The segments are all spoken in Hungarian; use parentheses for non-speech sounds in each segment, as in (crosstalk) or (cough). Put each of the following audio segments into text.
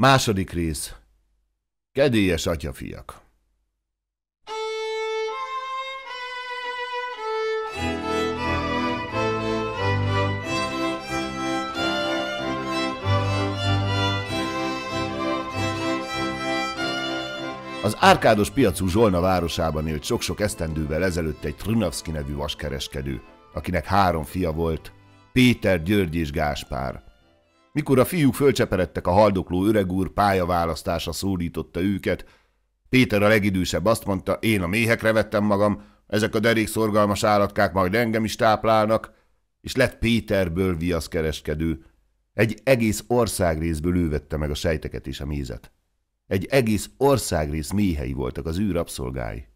Második rész. Kedélyes atyafiak. Az árkádos piacú Zsolna városában élt sok-sok esztendővel ezelőtt egy Trunavski nevű vaskereskedő, akinek három fia volt, Péter, György és Gáspár – mikor a fiúk fölcseperedtek a haldokló úr pályaválasztása szólította őket, Péter a legidősebb azt mondta, én a méhekre vettem magam, ezek a derék szorgalmas állatkák majd engem is táplálnak, és lett Péterből viaszkereskedő. Egy egész országrészből ő vette meg a sejteket és a mézet. Egy egész országrész méhei voltak az ő rabszolgái.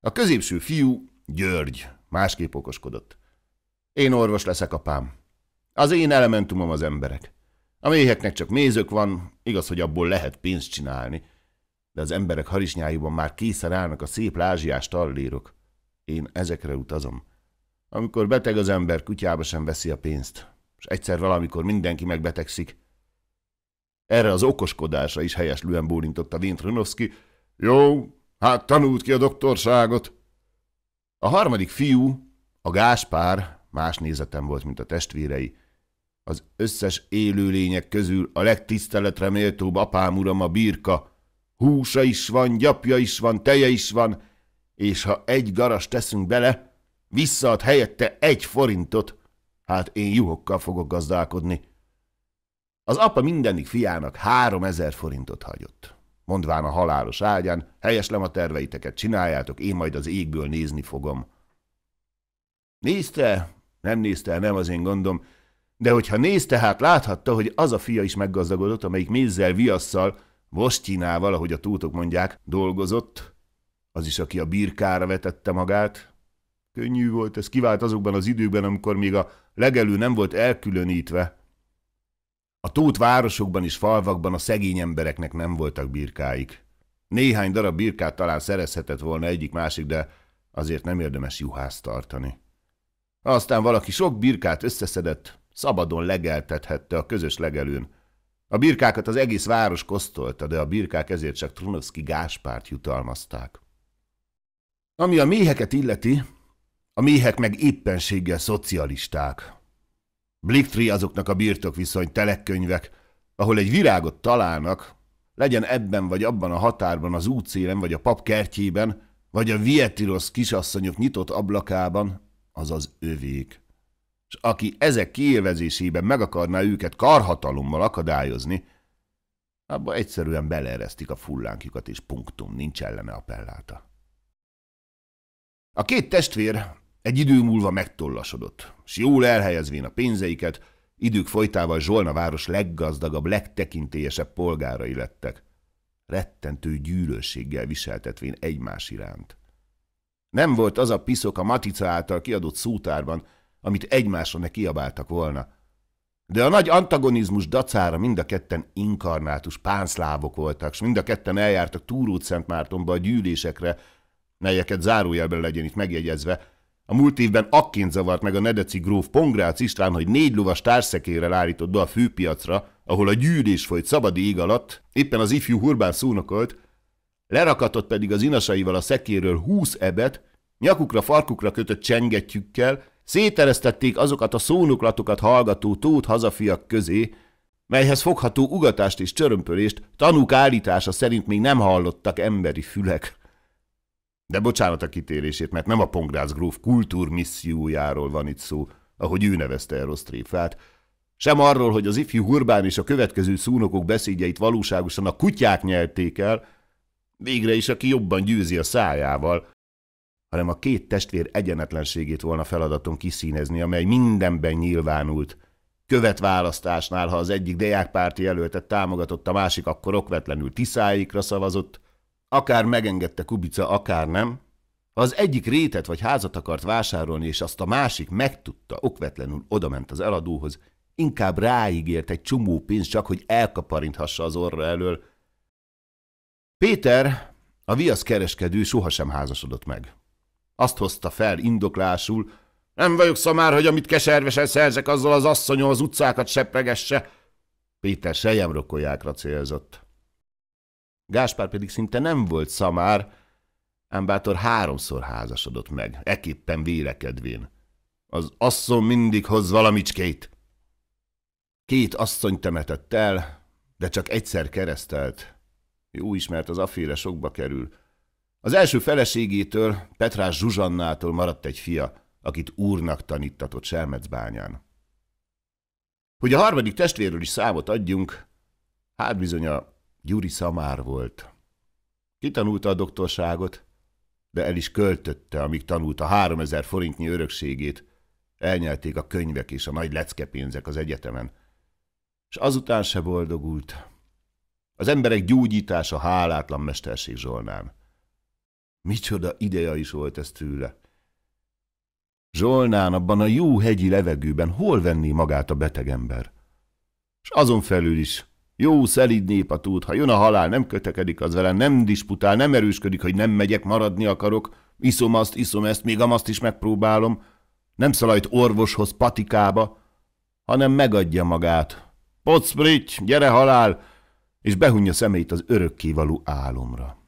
A középső fiú, György, másképp okoskodott. Én orvos leszek, apám. Az én elementumom az emberek. A méheknek csak mézök van, igaz, hogy abból lehet pénzt csinálni, de az emberek harisnyáiban már készen állnak a szép lázsiás tallérok. Én ezekre utazom. Amikor beteg az ember, kutyába sem veszi a pénzt, és egyszer valamikor mindenki megbetegszik. Erre az okoskodásra is lően bólintott a Vintronovszki. Jó, hát tanult ki a doktorságot. A harmadik fiú, a Gáspár, más nézetem volt, mint a testvérei. Az összes élőlények közül a legtiszteletre méltóbb apám uram a birka. Húsa is van, gyapja is van, teje is van, és ha egy garas teszünk bele, visszaad helyette egy forintot. Hát én juhokkal fogok gazdálkodni. Az apa mindenik fiának három ezer forintot hagyott. Mondván a halálos ágyán, helyeslem a terveiteket, csináljátok, én majd az égből nézni fogom. Nézte, nem nézte el, nem az én gondom, de hogyha nézte, hát láthatta, hogy az a fia is meggazdagodott, amelyik mézzel, viasszal, vostinával, ahogy a tútok mondják, dolgozott, az is, aki a birkára vetette magát. Könnyű volt, ez kivált azokban az időkben, amikor még a legelő nem volt elkülönítve. A tót városokban és falvakban a szegény embereknek nem voltak birkáik. Néhány darab birkát talán szerezhetett volna egyik-másik, de azért nem érdemes juhászt tartani. Aztán valaki sok birkát összeszedett, szabadon legeltethette a közös legelőn. A birkákat az egész város kosztolta, de a birkák ezért csak Trunovszki Gáspárt jutalmazták. Ami a méheket illeti, a méhek meg éppenséggel szocialisták. Bliktri azoknak a birtokviszony telekkönyvek, ahol egy virágot találnak, legyen ebben vagy abban a határban, az útszélen vagy a pap kertjében, vagy a vietirosz kisasszonyok nyitott ablakában, az az övék. És aki ezek kiélvezésében meg akarná őket karhatalommal akadályozni, abba egyszerűen beleeresztik a fullánkjukat, és punktum, nincs ellene appelláta. A két testvér egy idő múlva megtollasodott, és jól elhelyezvén a pénzeiket, idők folytával Zsolna város leggazdagabb, legtekintélyesebb polgárai lettek, rettentő gyűlösséggel viseltetvén egymás iránt. Nem volt az a piszok a Matica által kiadott szótárban, amit egymásra ne kiabáltak volna. De a nagy antagonizmus dacára mind a ketten inkarnátus pánszlávok voltak, s mind a ketten eljártak Túrót Mártonba a gyűlésekre, melyeket zárójelben legyen itt megjegyezve, a múlt évben akként zavart meg a Nedeci gróf Pongrácz István, hogy négy lovas társzekérrel állított be a főpiacra, ahol a gyűlés folyt szabadi ég alatt, éppen az ifjú Hurbán szónokolt, lerakatott pedig az inasaival a szekéről húsz ebet, nyakukra, farkukra kötött csengetjükkel, széteresztették azokat a szónoklatokat hallgató tót hazafiak közé, melyhez fogható ugatást és csörömpölést tanúk állítása szerint még nem hallottak emberi fülek. De bocsánat a kitérését, mert nem a Pongrász gróf kultúrmissziójáról van itt szó, ahogy ő nevezte el Rosztréfát, sem arról, hogy az ifjú Hurbán és a következő szúnokok beszédjeit valóságosan a kutyák nyelték el, Végre is, aki jobban gyűzi a szájával, hanem a két testvér egyenetlenségét volna feladatom kiszínezni, amely mindenben nyilvánult. Követválasztásnál, ha az egyik deákpárti jelöltet támogatott, a másik akkor okvetlenül Tiszáikra szavazott, akár megengedte Kubica, akár nem. Ha az egyik rétet vagy házat akart vásárolni, és azt a másik megtudta, okvetlenül odament az eladóhoz, inkább ráígért egy csomó pénzt csak, hogy elkaparinthassa az orra elől, Péter, a viasz kereskedő sohasem házasodott meg. Azt hozta fel indoklásul, nem vagyok szamár, hogy amit keservesen szerzek, azzal az asszonyom az utcákat sepregesse. Péter sejemrokolyákra célzott. Gáspár pedig szinte nem volt szamár, ám bátor háromszor házasodott meg, eképpen vélekedvén. Az asszony mindig hoz valamicskét. Két asszony temetett el, de csak egyszer keresztelt, jó ismert, az aféle sokba kerül. Az első feleségétől, Petrás Zsuzsannától maradt egy fia, akit úrnak tanítatott Selmecbányán. Hogy a harmadik testvéről is számot adjunk, hát bizony a Gyuri Szamár volt. Kitanulta a doktorságot, de el is költötte, amíg tanulta háromezer forintnyi örökségét. Elnyelték a könyvek és a nagy leckepénzek az egyetemen. És azután se boldogult. Az emberek gyógyítása hálátlan mesterség Zsolnán. Micsoda ideja is volt ez tőle. Zsolnán abban a jó hegyi levegőben hol venni magát a beteg ember. És azon felül is, jó szelid nép a tud, ha jön a halál, nem kötekedik az vele, nem disputál, nem erősködik, hogy nem megyek, maradni akarok, iszom azt, iszom ezt, még amazt is megpróbálom, nem szalajt orvoshoz patikába, hanem megadja magát. Pocprics, gyere halál, és behunja szemét az örökkévaló álomra.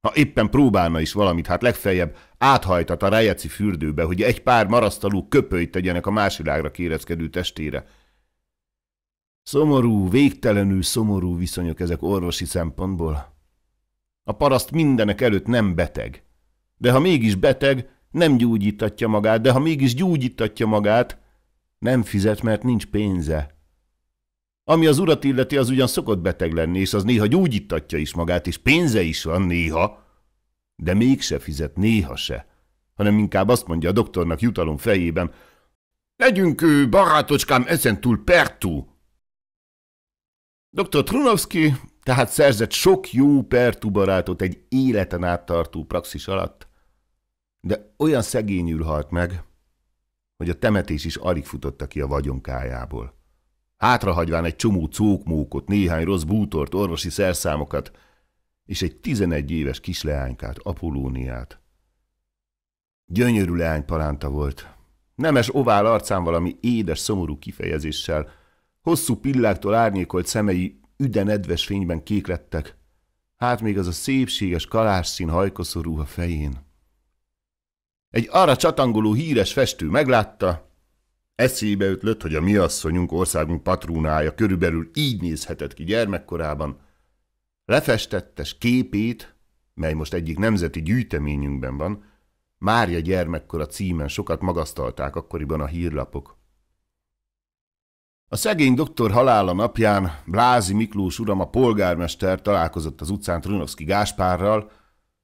Ha éppen próbálna is valamit, hát legfeljebb áthajtat a rájeci fürdőbe, hogy egy pár marasztalú köpöjt tegyenek a másvilágra kérezkedő testére. Szomorú, végtelenül szomorú viszonyok ezek orvosi szempontból. A paraszt mindenek előtt nem beteg. De ha mégis beteg, nem gyógyítatja magát, de ha mégis gyógyítatja magát, nem fizet, mert nincs pénze. Ami az urat illeti, az ugyan szokott beteg lenni, és az néha gyógyítatja is magát, és pénze is van néha, de mégse fizet néha se, hanem inkább azt mondja a doktornak jutalom fejében, legyünk barátocskám ezentúl pertú. Dr. Trunovski tehát szerzett sok jó pertú barátot egy életen áttartó praxis alatt, de olyan szegényül halt meg, hogy a temetés is alig futotta ki a vagyonkájából hátrahagyván egy csomó cókmókot, néhány rossz bútort, orvosi szerszámokat, és egy tizenegy éves kisleánykát, Apolóniát. Gyönyörű leány palánta volt. Nemes ovál arcán valami édes, szomorú kifejezéssel, hosszú pilláktól árnyékolt szemei üdenedves fényben lettek. hát még az a szépséges kalásszín hajkoszorú a fején. Egy arra csatangoló híres festő meglátta, Eszébe ötlött, hogy a mi asszonyunk országunk patrónája körülbelül így nézhetett ki gyermekkorában. Lefestettes képét, mely most egyik nemzeti gyűjteményünkben van, Mária gyermekkora címen sokat magasztalták akkoriban a hírlapok. A szegény doktor halála napján Blázi Miklós uram, a polgármester találkozott az utcán Trunovszki Gáspárral,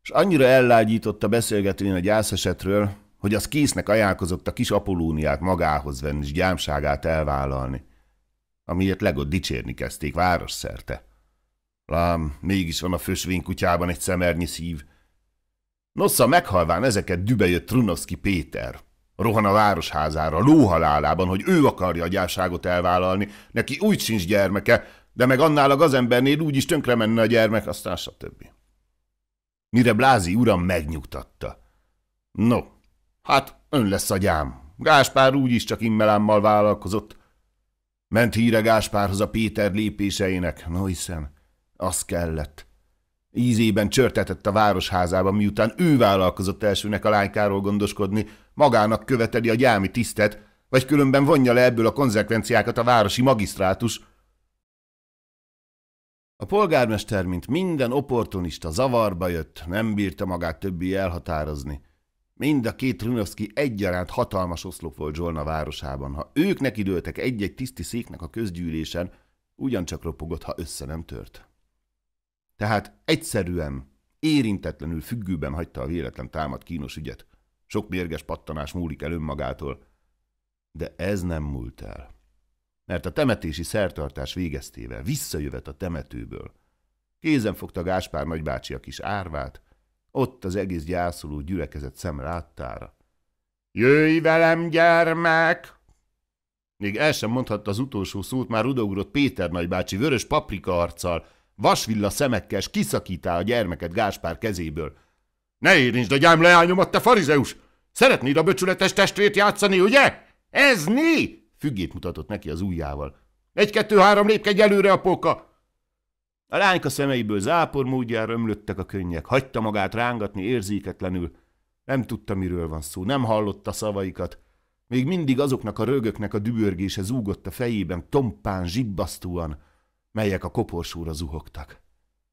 és annyira ellágyította beszélgetőjén a gyászesetről, hogy az késznek ajánlkozott a kis Apolóniát magához venni és gyámságát elvállalni, amiért legott dicsérni kezdték város szerte. Lám, mégis van a fösvény kutyában egy szemernyi szív. Nossza meghalván ezeket dübejött Trunovski Péter. Rohan a városházára, lóhalálában, hogy ő akarja a gyámságot elvállalni, neki úgy sincs gyermeke, de meg annál a gazembernél úgy is tönkre menne a gyermek, aztán stb. Mire Blázi uram megnyugtatta. No, Hát, ön lesz a gyám. Gáspár úgyis csak immelámmal vállalkozott. Ment híre Gáspárhoz a Péter lépéseinek, no hiszen, az kellett. Ízében csörtetett a városházába, miután ő vállalkozott elsőnek a lánykáról gondoskodni, magának követeli a gyámi tisztet, vagy különben vonja le ebből a konzekvenciákat a városi magisztrátus. A polgármester, mint minden opportunista, zavarba jött, nem bírta magát többi elhatározni. Mind a két Runovszki egyaránt hatalmas oszlop volt Zsolna városában. Ha ők nekidőltek egy-egy tiszti széknek a közgyűlésen, ugyancsak ropogott, ha össze nem tört. Tehát egyszerűen, érintetlenül függőben hagyta a véletlen támad kínos ügyet. Sok mérges pattanás múlik el önmagától. De ez nem múlt el. Mert a temetési szertartás végeztével visszajövet a temetőből. Kézen fogta Gáspár nagybácsi a kis árvát, ott az egész gyászoló gyülekezet szem láttára. Jöjj velem, gyermek! Még el sem mondhatta az utolsó szót, már udogrott Péter nagybácsi vörös paprika arccal, vasvilla szemekkel, és kiszakítá a gyermeket Gáspár kezéből. Ne érintsd a gyám leányomat, te farizeus! Szeretnéd a böcsületes testvért játszani, ugye? Ez mi? Függét mutatott neki az ujjával. Egy-kettő-három lépkedj előre, poka! A lányka szemeiből zápor módjára ömlöttek a könnyek, hagyta magát rángatni érzéketlenül. Nem tudta, miről van szó, nem hallotta szavaikat. Még mindig azoknak a rögöknek a dübörgése zúgott a fejében, tompán, zsibbasztóan, melyek a koporsóra zuhogtak.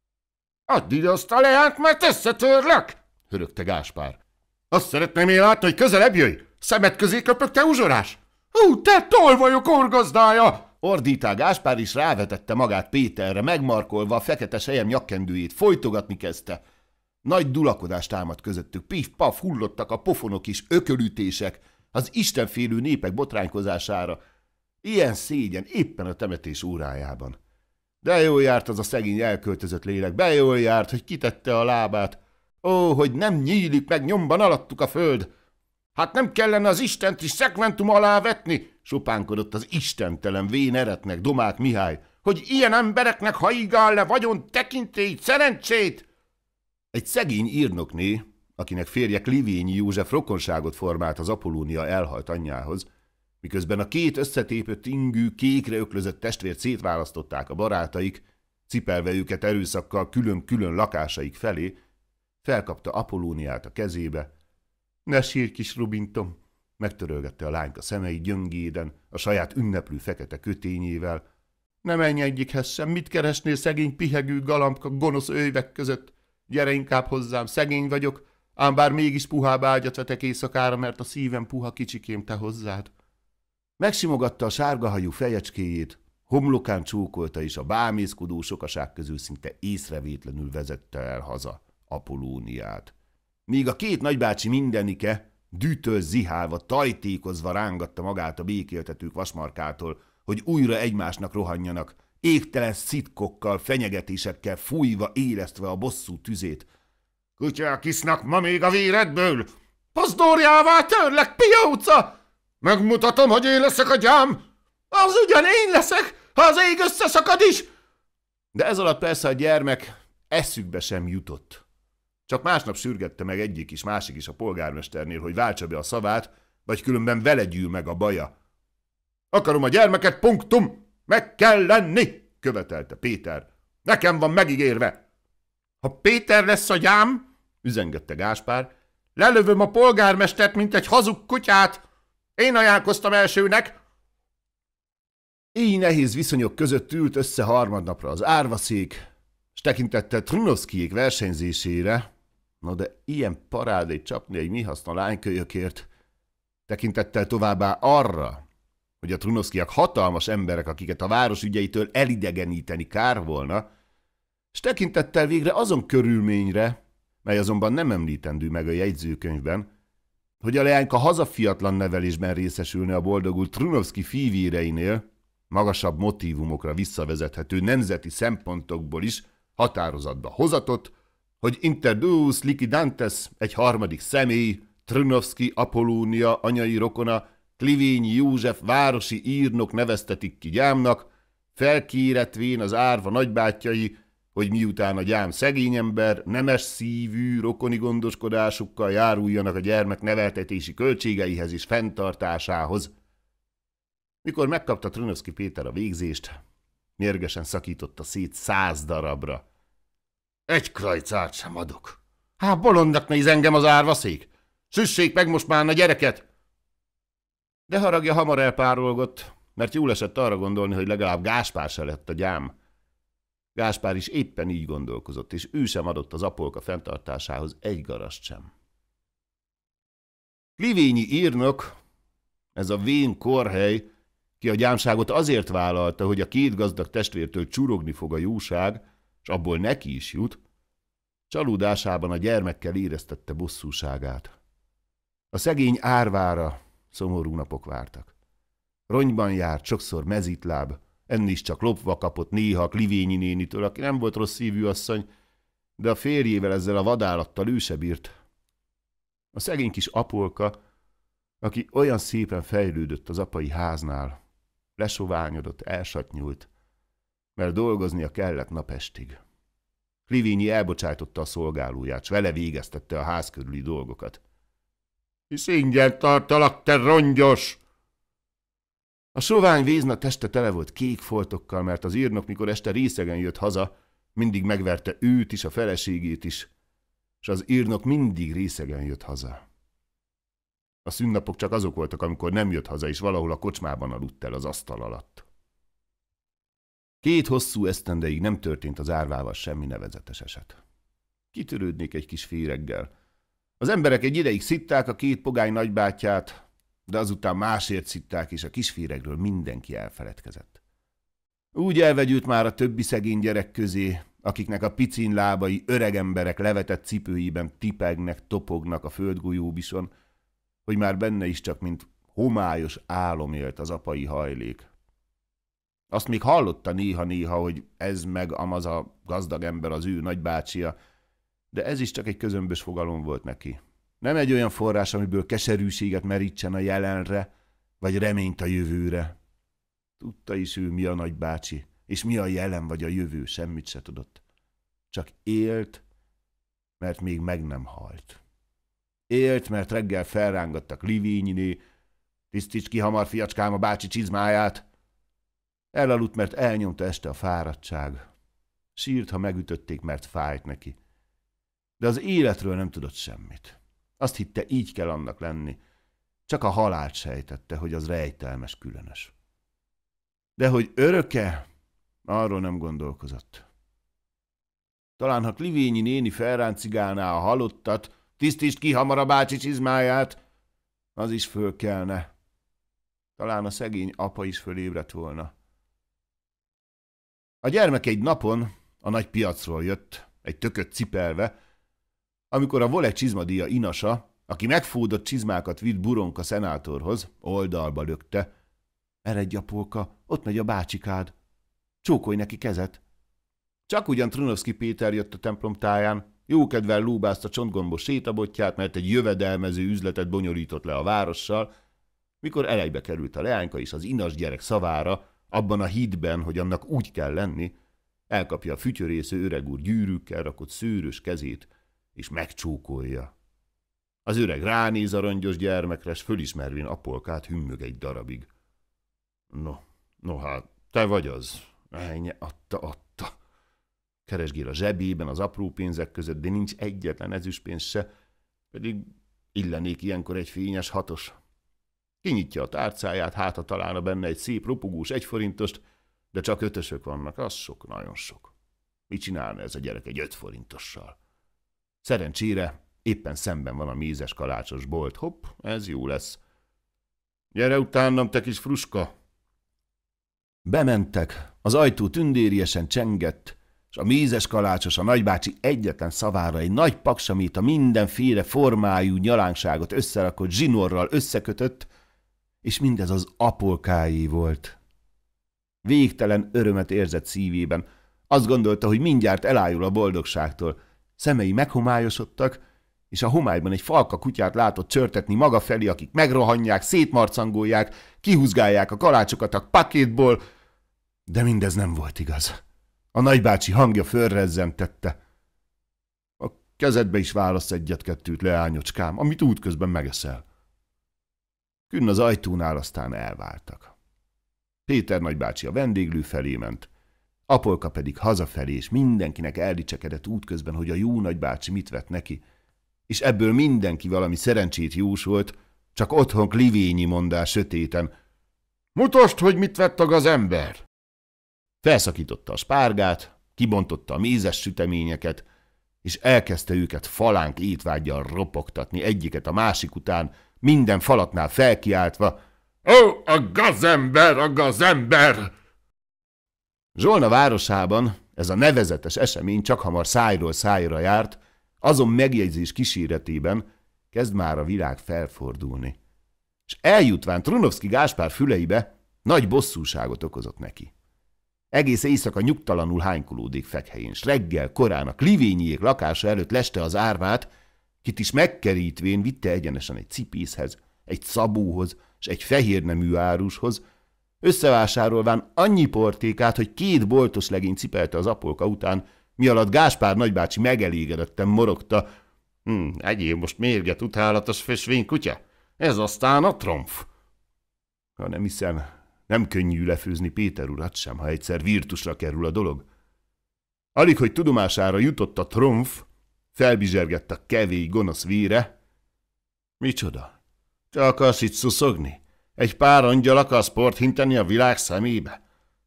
– Add ide azt a leánt, mert összetörlek! – hörögte Gáspár. – Azt szeretném én látni, hogy közelebb jöjj! Szemet közé köpök, te uzsorás! – Hú, te tolvajok orgazdája! Ordítá Gáspár is rávetette magát Péterre, megmarkolva a fekete sejem nyakkendőjét, folytogatni kezdte. Nagy dulakodás támadt közöttük, pif-paf hullottak a pofonok is, ökölütések, az istenfélő népek botránkozására. Ilyen szégyen éppen a temetés órájában. De jól járt az a szegény elköltözött lélek, de jól járt, hogy kitette a lábát. Ó, hogy nem nyílik meg nyomban alattuk a föld! Hát nem kellene az Istent is szekventum alá vetni, Sopánkodott az istentelen eretnek Domák Mihály, hogy ilyen embereknek haigál le vagyon tekintélyt, szerencsét! Egy szegény írnokné, akinek férje Livényi József rokonságot formált az Apolónia elhalt anyjához, miközben a két összetépött ingű, kékre öklözött testvért szétválasztották a barátaik, cipelve őket erőszakkal külön-külön lakásaik felé, felkapta Apolóniát a kezébe. – Ne sírj, kis Rubintom! Megtörölgette a lányka szemei gyöngéden, a saját ünneplő fekete kötényével. Ne menj egyikhez sem, mit keresnél szegény pihegű galambka gonosz őjvek között? Gyere inkább hozzám, szegény vagyok, ám bár mégis puhább ágyat vetek éjszakára, mert a szívem puha kicsikém te hozzád. Megsimogatta a sárgahajú fejecskéjét, homlokán csókolta és a bámészkodó sokaság közül szinte észrevétlenül vezette el haza Apolóniát. Míg a két nagybácsi mindenike, Dűtől zihálva, tajtékozva rángatta magát a békéltetők vasmarkától, hogy újra egymásnak rohanjanak, égtelen szitkokkal, fenyegetésekkel fújva, élesztve a bosszú tüzét. – Kutyák isznak ma még a véredből! Pozdorjává törlek, pióca! Megmutatom, hogy én leszek a gyám! Az ugyan én leszek, ha az ég összeszakad is! De ez alatt persze a gyermek eszükbe sem jutott. Csak másnap sürgette meg egyik is, másik is a polgármesternél, hogy váltsa be a szavát, vagy különben vele gyűl meg a baja. Akarom a gyermeket, punktum! Meg kell lenni! követelte Péter. Nekem van megígérve! Ha Péter lesz a gyám, üzengette Gáspár, lelövöm a polgármestert, mint egy hazug kutyát! Én ajánlkoztam elsőnek! Így nehéz viszonyok között ült össze harmadnapra az árvaszék, és tekintette Trunoszkijék versenyzésére, Na de ilyen parádét csapni egy haszna lánykölyökért, tekintettel továbbá arra, hogy a trunoszkiak hatalmas emberek, akiket a város ügyeitől elidegeníteni kár volna, és tekintettel végre azon körülményre, mely azonban nem említendő meg a jegyzőkönyvben, hogy a leányka hazafiatlan nevelésben részesülne a boldogult Trunovszki fívéreinél, magasabb motivumokra visszavezethető nemzeti szempontokból is határozatba hozatott, hogy Interdus Likidantes egy harmadik személy, Trunovski, Apolónia anyai rokona, Klivény József városi írnok neveztetik ki gyámnak, felkéretvén az árva nagybátyai, hogy miután a gyám szegény ember, nemes szívű, rokoni gondoskodásukkal járuljanak a gyermek neveltetési költségeihez és fenntartásához. Mikor megkapta Trunovski Péter a végzést, mérgesen szakította szét száz darabra egy krajcát sem adok. Hát bolondnak néz engem az árvaszék. Süssék meg most már a gyereket! De haragja hamar elpárolgott, mert jól esett arra gondolni, hogy legalább Gáspár se lett a gyám. Gáspár is éppen így gondolkozott, és ő sem adott az apolka fenntartásához egy garast sem. Livényi írnok, ez a vén korhely, ki a gyámságot azért vállalta, hogy a két gazdag testvértől csurogni fog a jóság, és abból neki is jut, csalódásában a gyermekkel éreztette bosszúságát. A szegény árvára szomorú napok vártak. Ronyban járt, sokszor mezitláb, enni is csak lopva kapott néha a Klivényi nénitől, aki nem volt rossz szívű asszony, de a férjével ezzel a vadállattal ő se bírt. A szegény kis apolka, aki olyan szépen fejlődött az apai háznál, lesoványodott, elsatnyult, mert dolgoznia kellett napestig. Klivinyi elbocsátotta a szolgálóját, s vele végeztette a ház körüli dolgokat. – Hisz ingyen tartalak, te rongyos! A sovány vízna teste tele volt kék foltokkal, mert az írnok, mikor este részegen jött haza, mindig megverte őt is, a feleségét is, és az írnok mindig részegen jött haza. A szünnapok csak azok voltak, amikor nem jött haza, és valahol a kocsmában aludt el az asztal alatt. Két hosszú esztendeig nem történt az árvával semmi nevezetes eset. Kitörődnék egy kis féreggel. Az emberek egy ideig szitták a két pogány nagybátyját, de azután másért szitták, és a kisféregről mindenki elfeledkezett. Úgy elvegyült már a többi szegény gyerek közé, akiknek a picin lábai öreg emberek levetett cipőiben tipegnek, topognak a földgolyóbison, hogy már benne is csak mint homályos álom élt az apai hajlék, azt még hallotta néha-néha, hogy ez meg amaz a gazdag ember az ő nagybácsia, de ez is csak egy közömbös fogalom volt neki. Nem egy olyan forrás, amiből keserűséget merítsen a jelenre, vagy reményt a jövőre. Tudta is ő, mi a nagybácsi, és mi a jelen vagy a jövő, semmit se tudott. Csak élt, mert még meg nem halt. Élt, mert reggel felrángattak Livényiné, tisztíts ki hamar, fiacskám, a bácsi csizmáját, Elaludt, mert elnyomta este a fáradtság. Sírt, ha megütötték, mert fájt neki. De az életről nem tudott semmit. Azt hitte, így kell annak lenni. Csak a halált sejtette, hogy az rejtelmes, különös. De hogy öröke, arról nem gondolkozott. Talán, ha Klivényi néni felráncigálná a halottat, tisztítsd ki hamar a bácsi csizmáját, az is föl kellene. Talán a szegény apa is fölébredt volna. A gyermek egy napon a nagy piacról jött, egy tököt cipelve, amikor a vole csizmadia inasa, aki megfúdott csizmákat vitt buronka szenátorhoz, oldalba lökte. Eredj a polka, ott megy a bácsikád. Csókolj neki kezet. Csak ugyan Trunovszki Péter jött a templom táján, jókedvel lúbázta csontgombos sétabotját, mert egy jövedelmező üzletet bonyolított le a várossal, mikor elejbe került a leányka és az inas gyerek szavára, abban a hídben, hogy annak úgy kell lenni, elkapja a fütyörésző öreg úr gyűrűkkel rakott szőrös kezét, és megcsókolja. Az öreg ránéz a rongyos gyermekre, s fölismervén apolkát hümmög egy darabig. No, no hát, te vagy az. Ennyi, adta, adta. Keresgél a zsebében az apró pénzek között, de nincs egyetlen ezüstpénz se, pedig illenék ilyenkor egy fényes hatos. Kinyitja a tárcáját, háta találna benne egy szép ropogós egyforintost, de csak ötösök vannak, az sok, nagyon sok. Mit csinálna ez a gyerek egy ötforintossal? Szerencsére éppen szemben van a mézes kalácsos bolt. Hopp, ez jó lesz. Gyere utánam, te kis fruska! Bementek, az ajtó tündériesen csengett, és a mézes kalácsos a nagybácsi egyetlen szavára egy nagy paksamét a mindenféle formájú nyalánkságot összerakott zsinorral összekötött, és mindez az apolkái volt. Végtelen örömet érzett szívében. Azt gondolta, hogy mindjárt elájul a boldogságtól. Szemei meghomályosodtak, és a homályban egy falka kutyát látott csörtetni maga felé, akik megrohanják, szétmarcangolják, kihúzgálják a kalácsokat a pakétból, de mindez nem volt igaz. A nagybácsi hangja fölrezzentette. A kezedbe is válasz egyet-kettőt, leányocskám, amit útközben megeszel. Künn az ajtónál aztán elváltak. Péter nagybácsi a vendéglő felé ment, Apolka pedig hazafelé, és mindenkinek eldicsekedett útközben, hogy a jó nagybácsi mit vett neki, és ebből mindenki valami szerencsét jósolt, csak otthon klivényi mondás sötéten. Mutasd, hogy mit vett az ember! Felszakította a spárgát, kibontotta a mézes süteményeket, és elkezdte őket falánk étvágyjal ropogtatni egyiket a másik után, minden falatnál felkiáltva, Ó, a gazember, a gazember! Zsolna városában ez a nevezetes esemény csak hamar szájról szájra járt, azon megjegyzés kíséretében kezd már a világ felfordulni. És eljutván Trunovszki Gáspár füleibe nagy bosszúságot okozott neki. Egész éjszaka nyugtalanul hánykolódik fekhelyén, s reggel korán a klivényiék lakása előtt leste az árvát, kit is megkerítvén vitte egyenesen egy cipészhez, egy szabóhoz és egy fehér nemű árushoz, összevásárolván annyi portékát, hogy két boltos legény cipelte az apolka után, mi alatt Gáspár nagybácsi megelégedetten morogta. Hm, egyéb most mérget utálatos fösvény kutya, ez aztán a tromf. Ha nem hiszem, nem könnyű lefőzni Péter urat sem, ha egyszer virtusra kerül a dolog. Alig, hogy tudomására jutott a tromf, Felbizsergett a kevés gonosz víre. Micsoda? Te akarsz itt szuszogni? Egy pár angyal akarsz hinteni a világ szemébe?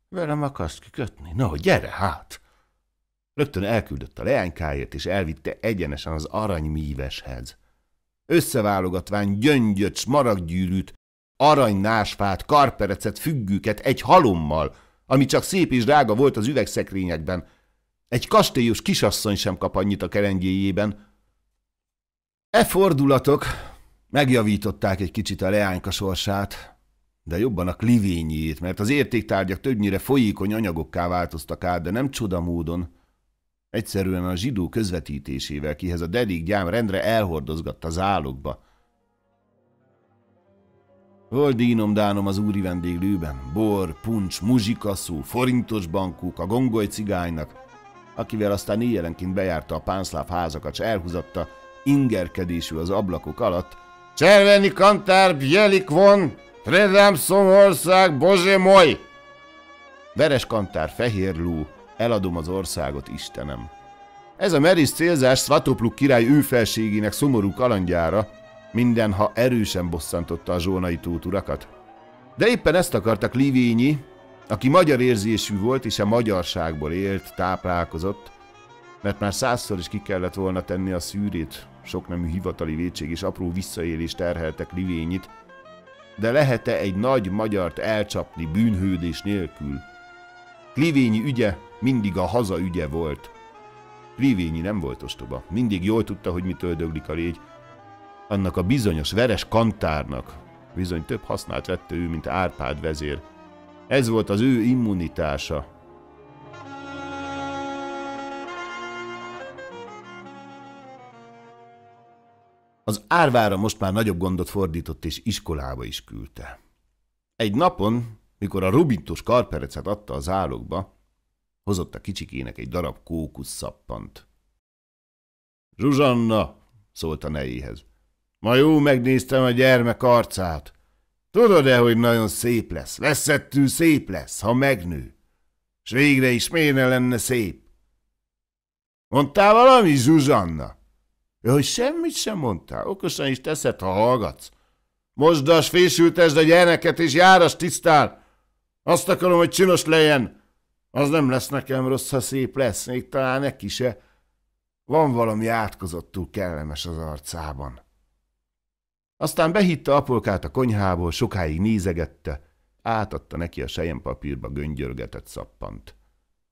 Velem akarsz kikötni? Na, no, gyere hát! Rögtön elküldött a leánykáért, és elvitte egyenesen az aranymíveshez. Összeválogatván gyöngyöt, smaraggyűrűt, aranynásfát, karperecet, függőket egy halommal, ami csak szép és drága volt az üvegszekrényekben, egy kastélyos kisasszony sem kap annyit a kerengéjében. E fordulatok megjavították egy kicsit a leányka sorsát, de jobban a klivényét, mert az értéktárgyak többnyire folyékony anyagokká változtak át, de nem csoda módon. Egyszerűen a zsidó közvetítésével, kihez a dedik gyám rendre elhordozgatta állokba. Volt dínom dánom az úri vendéglőben, bor, puncs, muzsikaszú, forintos bankuk, a gongoly cigánynak, akivel aztán éjjelenként bejárta a pánszláv házakat, s elhúzatta ingerkedésű az ablakok alatt. Cserveni kantár, bjelik von, tredám Szomország, bozsé moj! Veres kantár, fehér lú, eladom az országot, Istenem! Ez a merész célzás Svatopluk király őfelségének szomorú kalandjára mindenha erősen bosszantotta a zsónai tóturakat. De éppen ezt akartak Livényi, aki magyar érzésű volt és a magyarságból élt, táplálkozott, mert már százszor is ki kellett volna tenni a szűrét, nemű hivatali vétség és apró visszaélés terheltek livényit, de lehet-e egy nagy magyart elcsapni bűnhődés nélkül? Livényi ügye mindig a haza ügye volt. Livényi nem volt ostoba, mindig jól tudta, hogy mit öldöglik a légy. Annak a bizonyos veres kantárnak bizony több hasznát vette ő, mint Árpád vezér – ez volt az ő immunitása. Az árvára most már nagyobb gondot fordított és iskolába is küldte. Egy napon, mikor a rubintos karperecet adta az állokba, hozott a kicsikének egy darab kókusz szappant. – Zsuzsanna! – szólt a nejéhez. – Ma jó megnéztem a gyermek arcát. Tudod-e, hogy nagyon szép lesz? Veszettű szép lesz, ha megnő. S végre is miért ne lenne szép? Mondtál valami, Zsuzsanna? Ő, hogy semmit sem mondtál. Okosan is teszed, ha hallgatsz. Mosdas, fésültesd a gyereket, és járas tisztál. Azt akarom, hogy csinos legyen. Az nem lesz nekem rossz, ha szép lesz, még talán neki se. Van valami átkozottul kellemes az arcában. Aztán behitte apolkát a konyhából, sokáig nézegette, átadta neki a sejempapírba göngyörgetett szappant.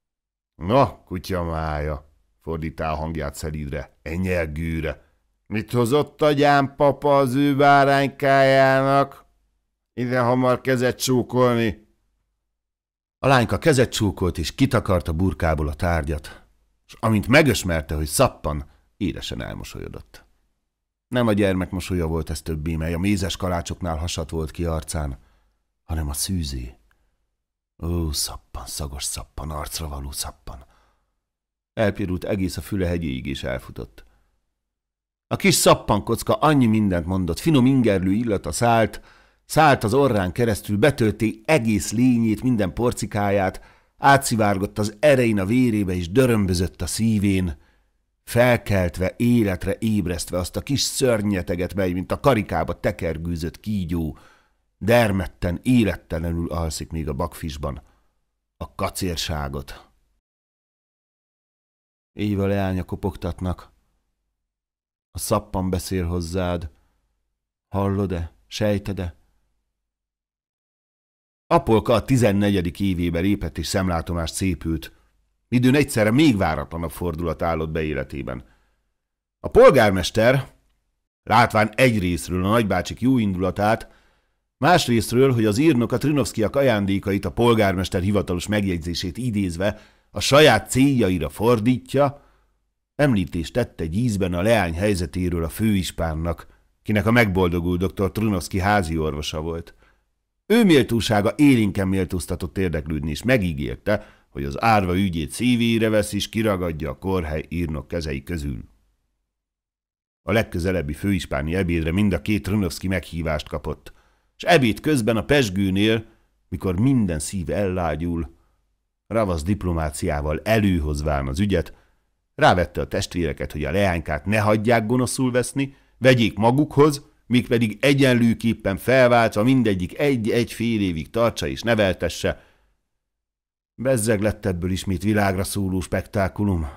– Na, kutya mája! – a hangját szelídre, enyelgűre. – Mit hozott a gyámpapa az ő báránykájának? Ide hamar kezet csókolni! A lányka kezet csókolt, és kitakarta burkából a tárgyat, és amint megösmerte, hogy szappan, édesen elmosolyodott. – nem a gyermek mosolya volt ez többé, mely a mézes kalácsoknál hasat volt ki arcán, hanem a szűzé. Ó, szappan, szagos szappan, arcra való szappan. Elpirult egész a füle hegyéig és elfutott. A kis kocka annyi mindent mondott, finom ingerlő illata szállt, szállt az orrán keresztül, betölté egész lényét, minden porcikáját, átszivárgott az erein a vérébe és dörömbözött a szívén, felkeltve, életre ébresztve azt a kis szörnyeteget, mely mint a karikába tekergőzött kígyó, dermedten, élettelenül alszik még a bakfisban, a kacérságot. a leánya kopogtatnak. A szappan beszél hozzád. Hallod-e? Sejted-e? Apolka a tizennegyedik évébe lépett és szemlátomást szépült – Midőn egyszerre még váratlanabb fordulat állott be életében. A polgármester, látván egy részről a nagybácsik jó indulatát, másrésztről, hogy az írnok a Trinovszkiak ajándékait a polgármester hivatalos megjegyzését idézve a saját céljaira fordítja, említést tette egy ízben a leány helyzetéről a főispánnak, kinek a megboldogult dr. Trunovszki házi orvosa volt. Ő méltósága élénken méltóztatott érdeklődni, és megígérte, hogy az árva ügyét szívére vesz és kiragadja a korhely írnok kezei közül. A legközelebbi főispáni ebédre mind a két Rönovszki meghívást kapott, és ebéd közben a pesgőnél, mikor minden szív ellágyul, ravasz diplomáciával előhozván az ügyet, rávette a testvéreket, hogy a leánykát ne hagyják gonoszul veszni, vegyék magukhoz, míg pedig egyenlőképpen felváltva mindegyik egy-egy fél évig tartsa és neveltesse, Bezzeg lett ebből ismét világra szóló spektákulum.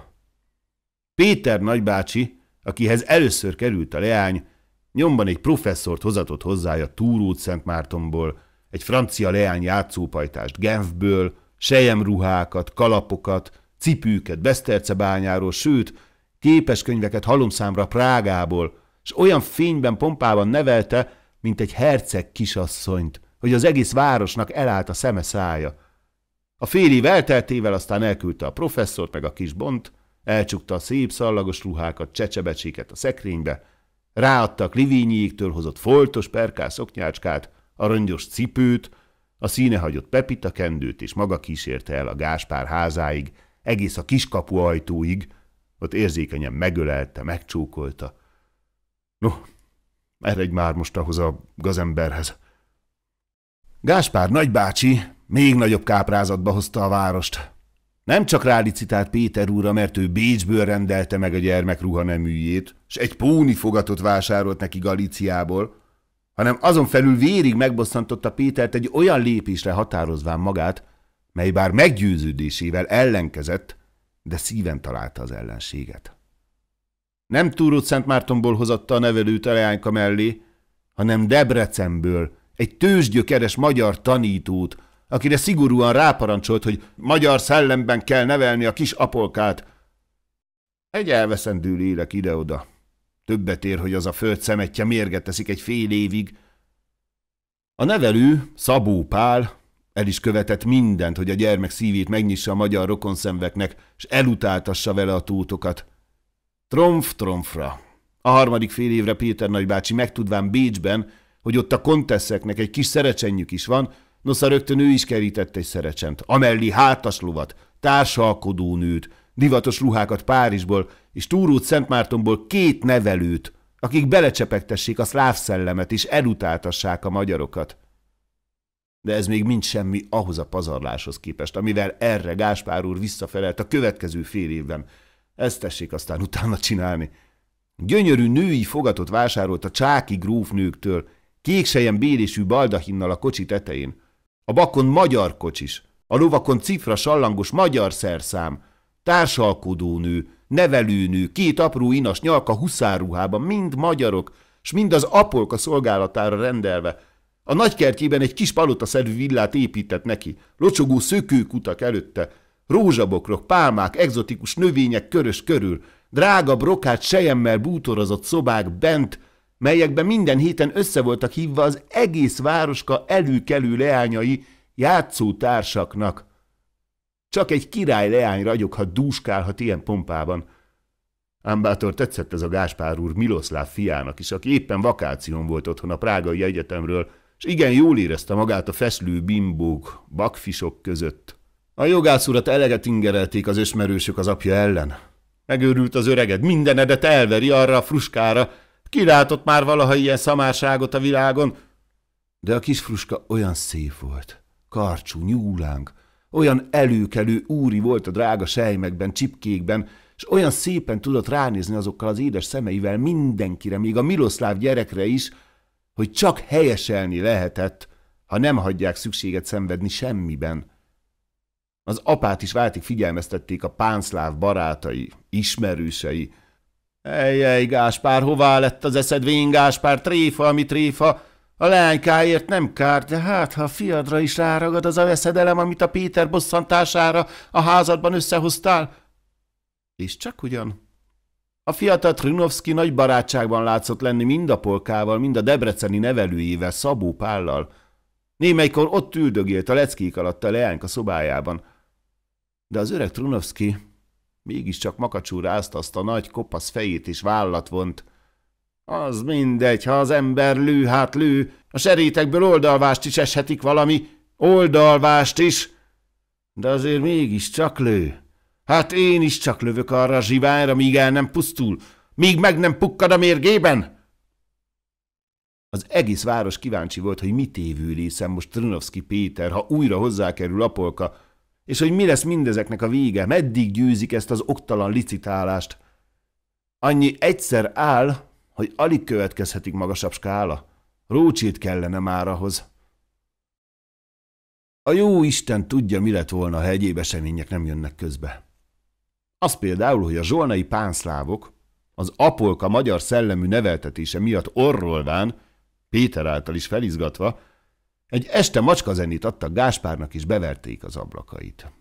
Péter nagybácsi, akihez először került a leány, nyomban egy professzort hozatott hozzája Túrót Szent Mártomból, egy francia leány játszópajtást Genfből, sejemruhákat, kalapokat, cipőket Besztercebányáról, sőt, képeskönyveket halomszámra Prágából, és olyan fényben, pompában nevelte, mint egy herceg kisasszonyt, hogy az egész városnak elállt a szeme szája – a fél év elteltével aztán elküldte a professzort meg a kis bont, elcsukta a szép szallagos ruhákat, csecsebecséket a szekrénybe, ráadtak Livényiéktől hozott foltos perkás szoknyácskát, a rongyos cipőt, a hagyott Pepita kendőt, és maga kísérte el a Gáspár házáig, egész a kiskapu ajtóig, ott érzékenyen megölelte, megcsókolta. No, egy már most ahhoz a gazemberhez. Gáspár nagybácsi, még nagyobb káprázatba hozta a várost. Nem csak rálicitált Péter úra, mert ő Bécsből rendelte meg a gyermek ruhaneműjét, és egy póni fogatot vásárolt neki Galíciából, hanem azon felül vérig megbosszantotta Pétert egy olyan lépésre határozván magát, mely bár meggyőződésével ellenkezett, de szíven találta az ellenséget. Nem Túrót Szent Mártonból hozatta a nevelőt a mellé, hanem Debrecenből, egy tőzsgyökeres magyar tanítót, akire szigorúan ráparancsolt, hogy magyar szellemben kell nevelni a kis apolkát. Egy elveszendő lélek ide-oda. Többet ér, hogy az a föld szemetje mérget teszik egy fél évig. A nevelő, Szabó Pál, el is követett mindent, hogy a gyermek szívét megnyissa a magyar rokonszemveknek, és elutáltassa vele a tótokat. Tromf tromfra. A harmadik fél évre Péter nagybácsi megtudván Bécsben, hogy ott a konteszeknek egy kis szerecsenjük is van, Nosza rögtön ő is kerített egy szerecsent, amelli hátas lovat, társalkodó nőt, divatos ruhákat Párizsból és Túrót Szentmártonból két nevelőt, akik belecsepegtessék a szláv szellemet és elutáltassák a magyarokat. De ez még mind semmi ahhoz a pazarláshoz képest, amivel erre Gáspár úr visszafelelt a következő fél évben. Ezt tessék aztán utána csinálni. Gyönyörű női fogatot vásárolt a csáki grófnőktől, kéksejem bélésű baldahinnal a kocsi tetején. A bakon magyar kocsis, a lovakon cifra sallangos magyar szerszám, társalkodónő, nevelőnő, két apró inas nyalka huszárruhában, mind magyarok, s mind az apolka szolgálatára rendelve. A nagykertjében egy kis palotaszerű villát épített neki, locsogó szökőkutak előtte, rózsabokrok, pálmák, egzotikus növények körös körül, drága brokát sejemmel bútorozott szobák bent, melyekben minden héten össze voltak hívva az egész városka előkelő leányai játszótársaknak. Csak egy király leány ragyoghat, dúskálhat ilyen pompában. Ámbátor tetszett ez a Gáspár úr Miloszláv fiának is, aki éppen vakáción volt otthon a Prágai Egyetemről, és igen jól érezte magát a feszlő bimbók, bakfisok között. A jogász urat eleget ingerelték az ösmerősök az apja ellen. Megőrült az öreged, mindenedet elveri arra a fruskára, látott már valaha ilyen szamárságot a világon. De a kis fruska olyan szép volt, karcsú, nyúlánk, olyan előkelő úri volt a drága sejmekben, csipkékben, és olyan szépen tudott ránézni azokkal az édes szemeivel mindenkire, még a miloszláv gyerekre is, hogy csak helyeselni lehetett, ha nem hagyják szükséget szenvedni semmiben. Az apát is váltig figyelmeztették a pánszláv barátai, ismerősei, Ejjej, Gáspár, hová lett az eszed vén, Gáspár, tréfa, ami tréfa? A leánykáért nem kár, de hát, ha a fiadra is ráragad az a veszedelem, amit a Péter bosszantására a házadban összehoztál. És csak ugyan. A fiatal Trünovszki nagy barátságban látszott lenni mind a polkával, mind a debreceni nevelőjével, Szabó Pállal. Némelykor ott üldögélt a leckék alatt a leányka szobájában. De az öreg Trunovszki Mégiscsak makacsú rázta azt a nagy kopasz fejét és vállat vont. Az mindegy, ha az ember lő, hát lő, a serétekből oldalvást is eshetik valami, oldalvást is, de azért mégiscsak lő. Hát én is csak lövök arra a zsiványra, míg el nem pusztul, míg meg nem pukkad a mérgében. Az egész város kíváncsi volt, hogy mit évül észem most Trnovszki Péter, ha újra hozzákerül Apolka, és hogy mi lesz mindezeknek a vége, meddig gyűzik ezt az oktalan licitálást? Annyi egyszer áll, hogy alig következhetik magasabb skála. Rócsit kellene már ahhoz. A jó Isten tudja, mi lett volna, ha egyéb események nem jönnek közbe. Az például, hogy a zsolnai pánszlávok, az apolka magyar szellemű neveltetése miatt orrolván, Péter által is felizgatva, egy este macskazenét adtak Gáspárnak, és beverték az ablakait.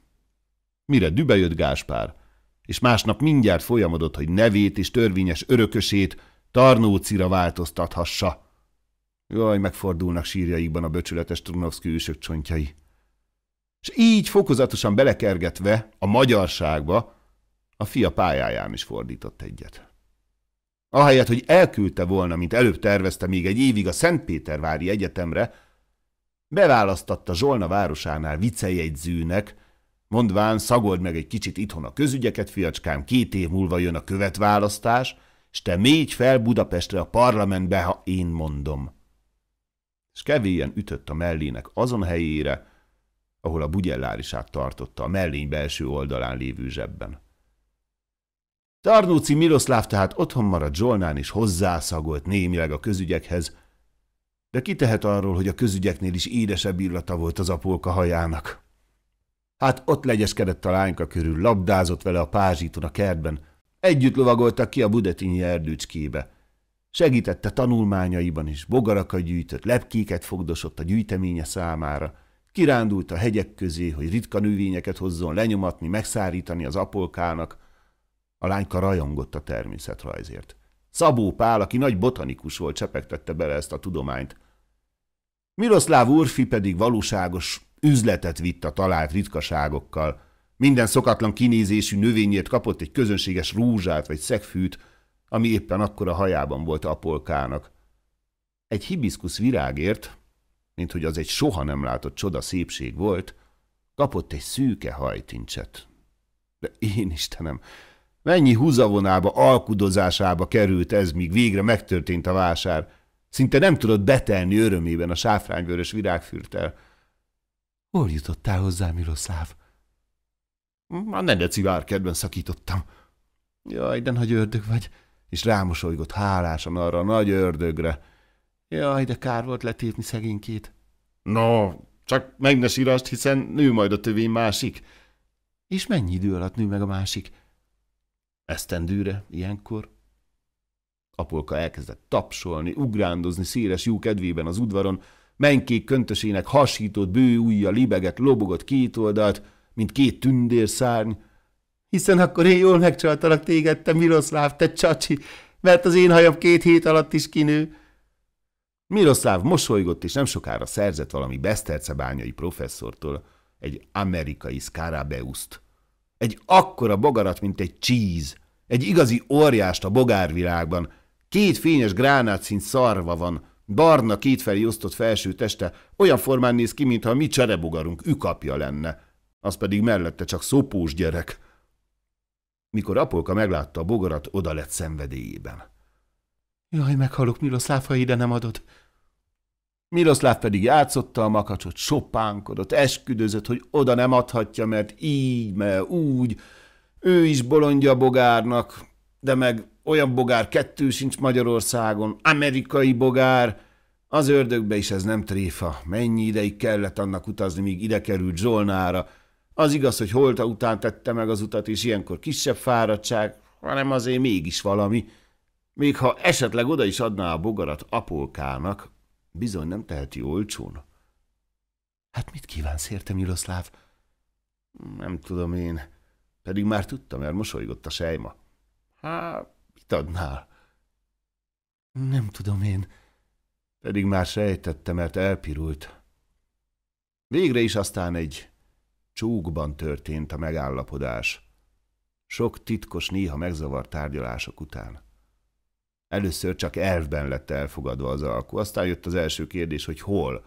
Mire dübe jött Gáspár, és másnap mindjárt folyamodott, hogy nevét és törvényes örökösét Tarnócira változtathassa. Jaj, megfordulnak sírjaikban a böcsületes Trunovszki ősök csontjai. És így fokozatosan belekergetve a magyarságba, a fia pályáján is fordított egyet. Ahelyett, hogy elküldte volna, mint előbb tervezte még egy évig a Szentpétervári Egyetemre, beválasztatta Zsolna városánál vicejegyzőnek, mondván szagold meg egy kicsit itthon a közügyeket, fiacskám, két év múlva jön a követválasztás, és te mégy fel Budapestre a parlamentbe, ha én mondom. És kevélyen ütött a mellének azon helyére, ahol a bugyellárisát tartotta, a mellény belső oldalán lévő zsebben. Tarnóci Miroszláv tehát otthon maradt Zsolnán és hozzászagolt némileg a közügyekhez, de ki tehet arról, hogy a közügyeknél is édesebb illata volt az apolka hajának? Hát ott legyeskedett a lányka körül, labdázott vele a pázsiton a kertben, együtt lovagoltak ki a budetinyi erdőcskébe. Segítette tanulmányaiban is, bogarakat gyűjtött, lepkéket fogdosott a gyűjteménye számára, kirándult a hegyek közé, hogy ritka növényeket hozzon lenyomatni, megszárítani az apolkának. A lányka rajongott a természetrajzért. Szabó Pál, aki nagy botanikus volt, csepegtette bele ezt a tudományt. Miroszláv úrfi pedig valóságos üzletet vitt a talált ritkaságokkal. Minden szokatlan kinézésű növényért kapott egy közönséges rúzsát vagy szegfűt, ami éppen akkor a hajában volt apolkának. Egy hibiszkusz virágért, mint hogy az egy soha nem látott csoda szépség volt, kapott egy szűke hajtincset. De én Istenem, mennyi húzavonába, alkudozásába került ez, míg végre megtörtént a vásár – Szinte nem tudod betelni örömében a sáfrányvörös virágfürtel. Hol jutottál hozzá, Miroszláv? A nedeci kedven szakítottam. Jaj, de nagy ördög vagy. És rámosolygott hálásan arra a nagy ördögre. Jaj, de kár volt letépni szegénykét. No, csak meg ne sírast, hiszen nő majd a tövén másik. És mennyi idő alatt nő meg a másik? Esztendőre, ilyenkor. Apolka elkezdett tapsolni, ugrándozni széles jó kedvében az udvaron, menkék köntösének hasított bő ujja libegett, lobogott két oldalt, mint két tündérszárny. Hiszen akkor én jól megcsaltalak téged, te Miroszláv, te csacsi, mert az én hajam két hét alatt is kinő. Miroszláv mosolygott, és nem sokára szerzett valami besztercebányai professzortól egy amerikai szkárabeuszt. Egy akkora bogarat, mint egy csíz, egy igazi óriást a bogárvilágban, Két fényes gránát szint szarva van, barna kétfelé osztott felső teste, olyan formán néz ki, mintha a mi cserebugarunk ükapja lenne. Az pedig mellette csak szopós gyerek. Mikor Apolka meglátta a bogarat, oda lett szenvedélyében. Jaj, meghalok, Miloszláv, ha ide nem adod. Miloszláv pedig játszotta a makacsot, sopánkodott, esküdözött, hogy oda nem adhatja, mert így, mert úgy, ő is bolondja bogárnak, de meg olyan bogár kettő sincs Magyarországon, amerikai bogár, az ördögbe is ez nem tréfa. Mennyi ideig kellett annak utazni, míg ide került Zsolnára. Az igaz, hogy holta után tette meg az utat, és ilyenkor kisebb fáradtság, hanem azért mégis valami. Még ha esetleg oda is adná a bogarat apolkának, bizony nem teheti olcsón. Hát mit kívánsz értem, Miloszláv? Nem tudom én, pedig már tudtam, mert mosolygott a sejma. Hát, adnál? Nem tudom én. Pedig már sejtette, mert elpirult. Végre is aztán egy csúkban történt a megállapodás. Sok titkos, néha megzavart tárgyalások után. Először csak elvben lett elfogadva az alkú, aztán jött az első kérdés, hogy hol?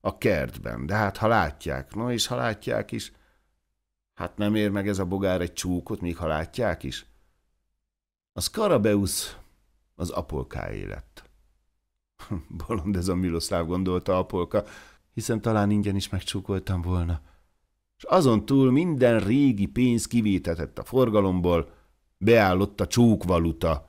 A kertben, de hát ha látják, no és ha látják is, hát nem ér meg ez a bogár egy csúkot, még ha látják is? A Skarabeusz az apolkáé lett. (laughs) Bolond ez a Miloszláv gondolta apolka, hiszen talán ingyen is megcsókoltam volna. És azon túl minden régi pénz kivétetett a forgalomból, beállott a csókvaluta.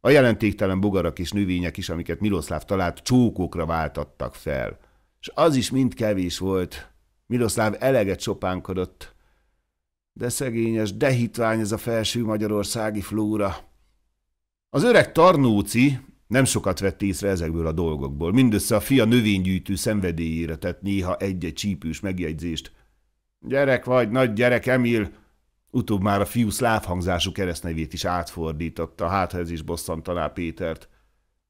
A jelentéktelen bogarak és növények is, amiket Miloszláv talált, csókokra váltattak fel. És az is mind kevés volt. Miloszláv eleget sopánkodott. De szegényes, de hitvány ez a felső magyarországi flóra. Az öreg Tarnóci nem sokat vett észre ezekből a dolgokból, mindössze a fia növénygyűjtő szenvedélyére tett néha egy-egy csípős megjegyzést. Gyerek vagy, nagy gyerek, Emil! Utóbb már a fiú szláv hangzású keresztnevét is átfordította, hát ez is bosszantaná Pétert.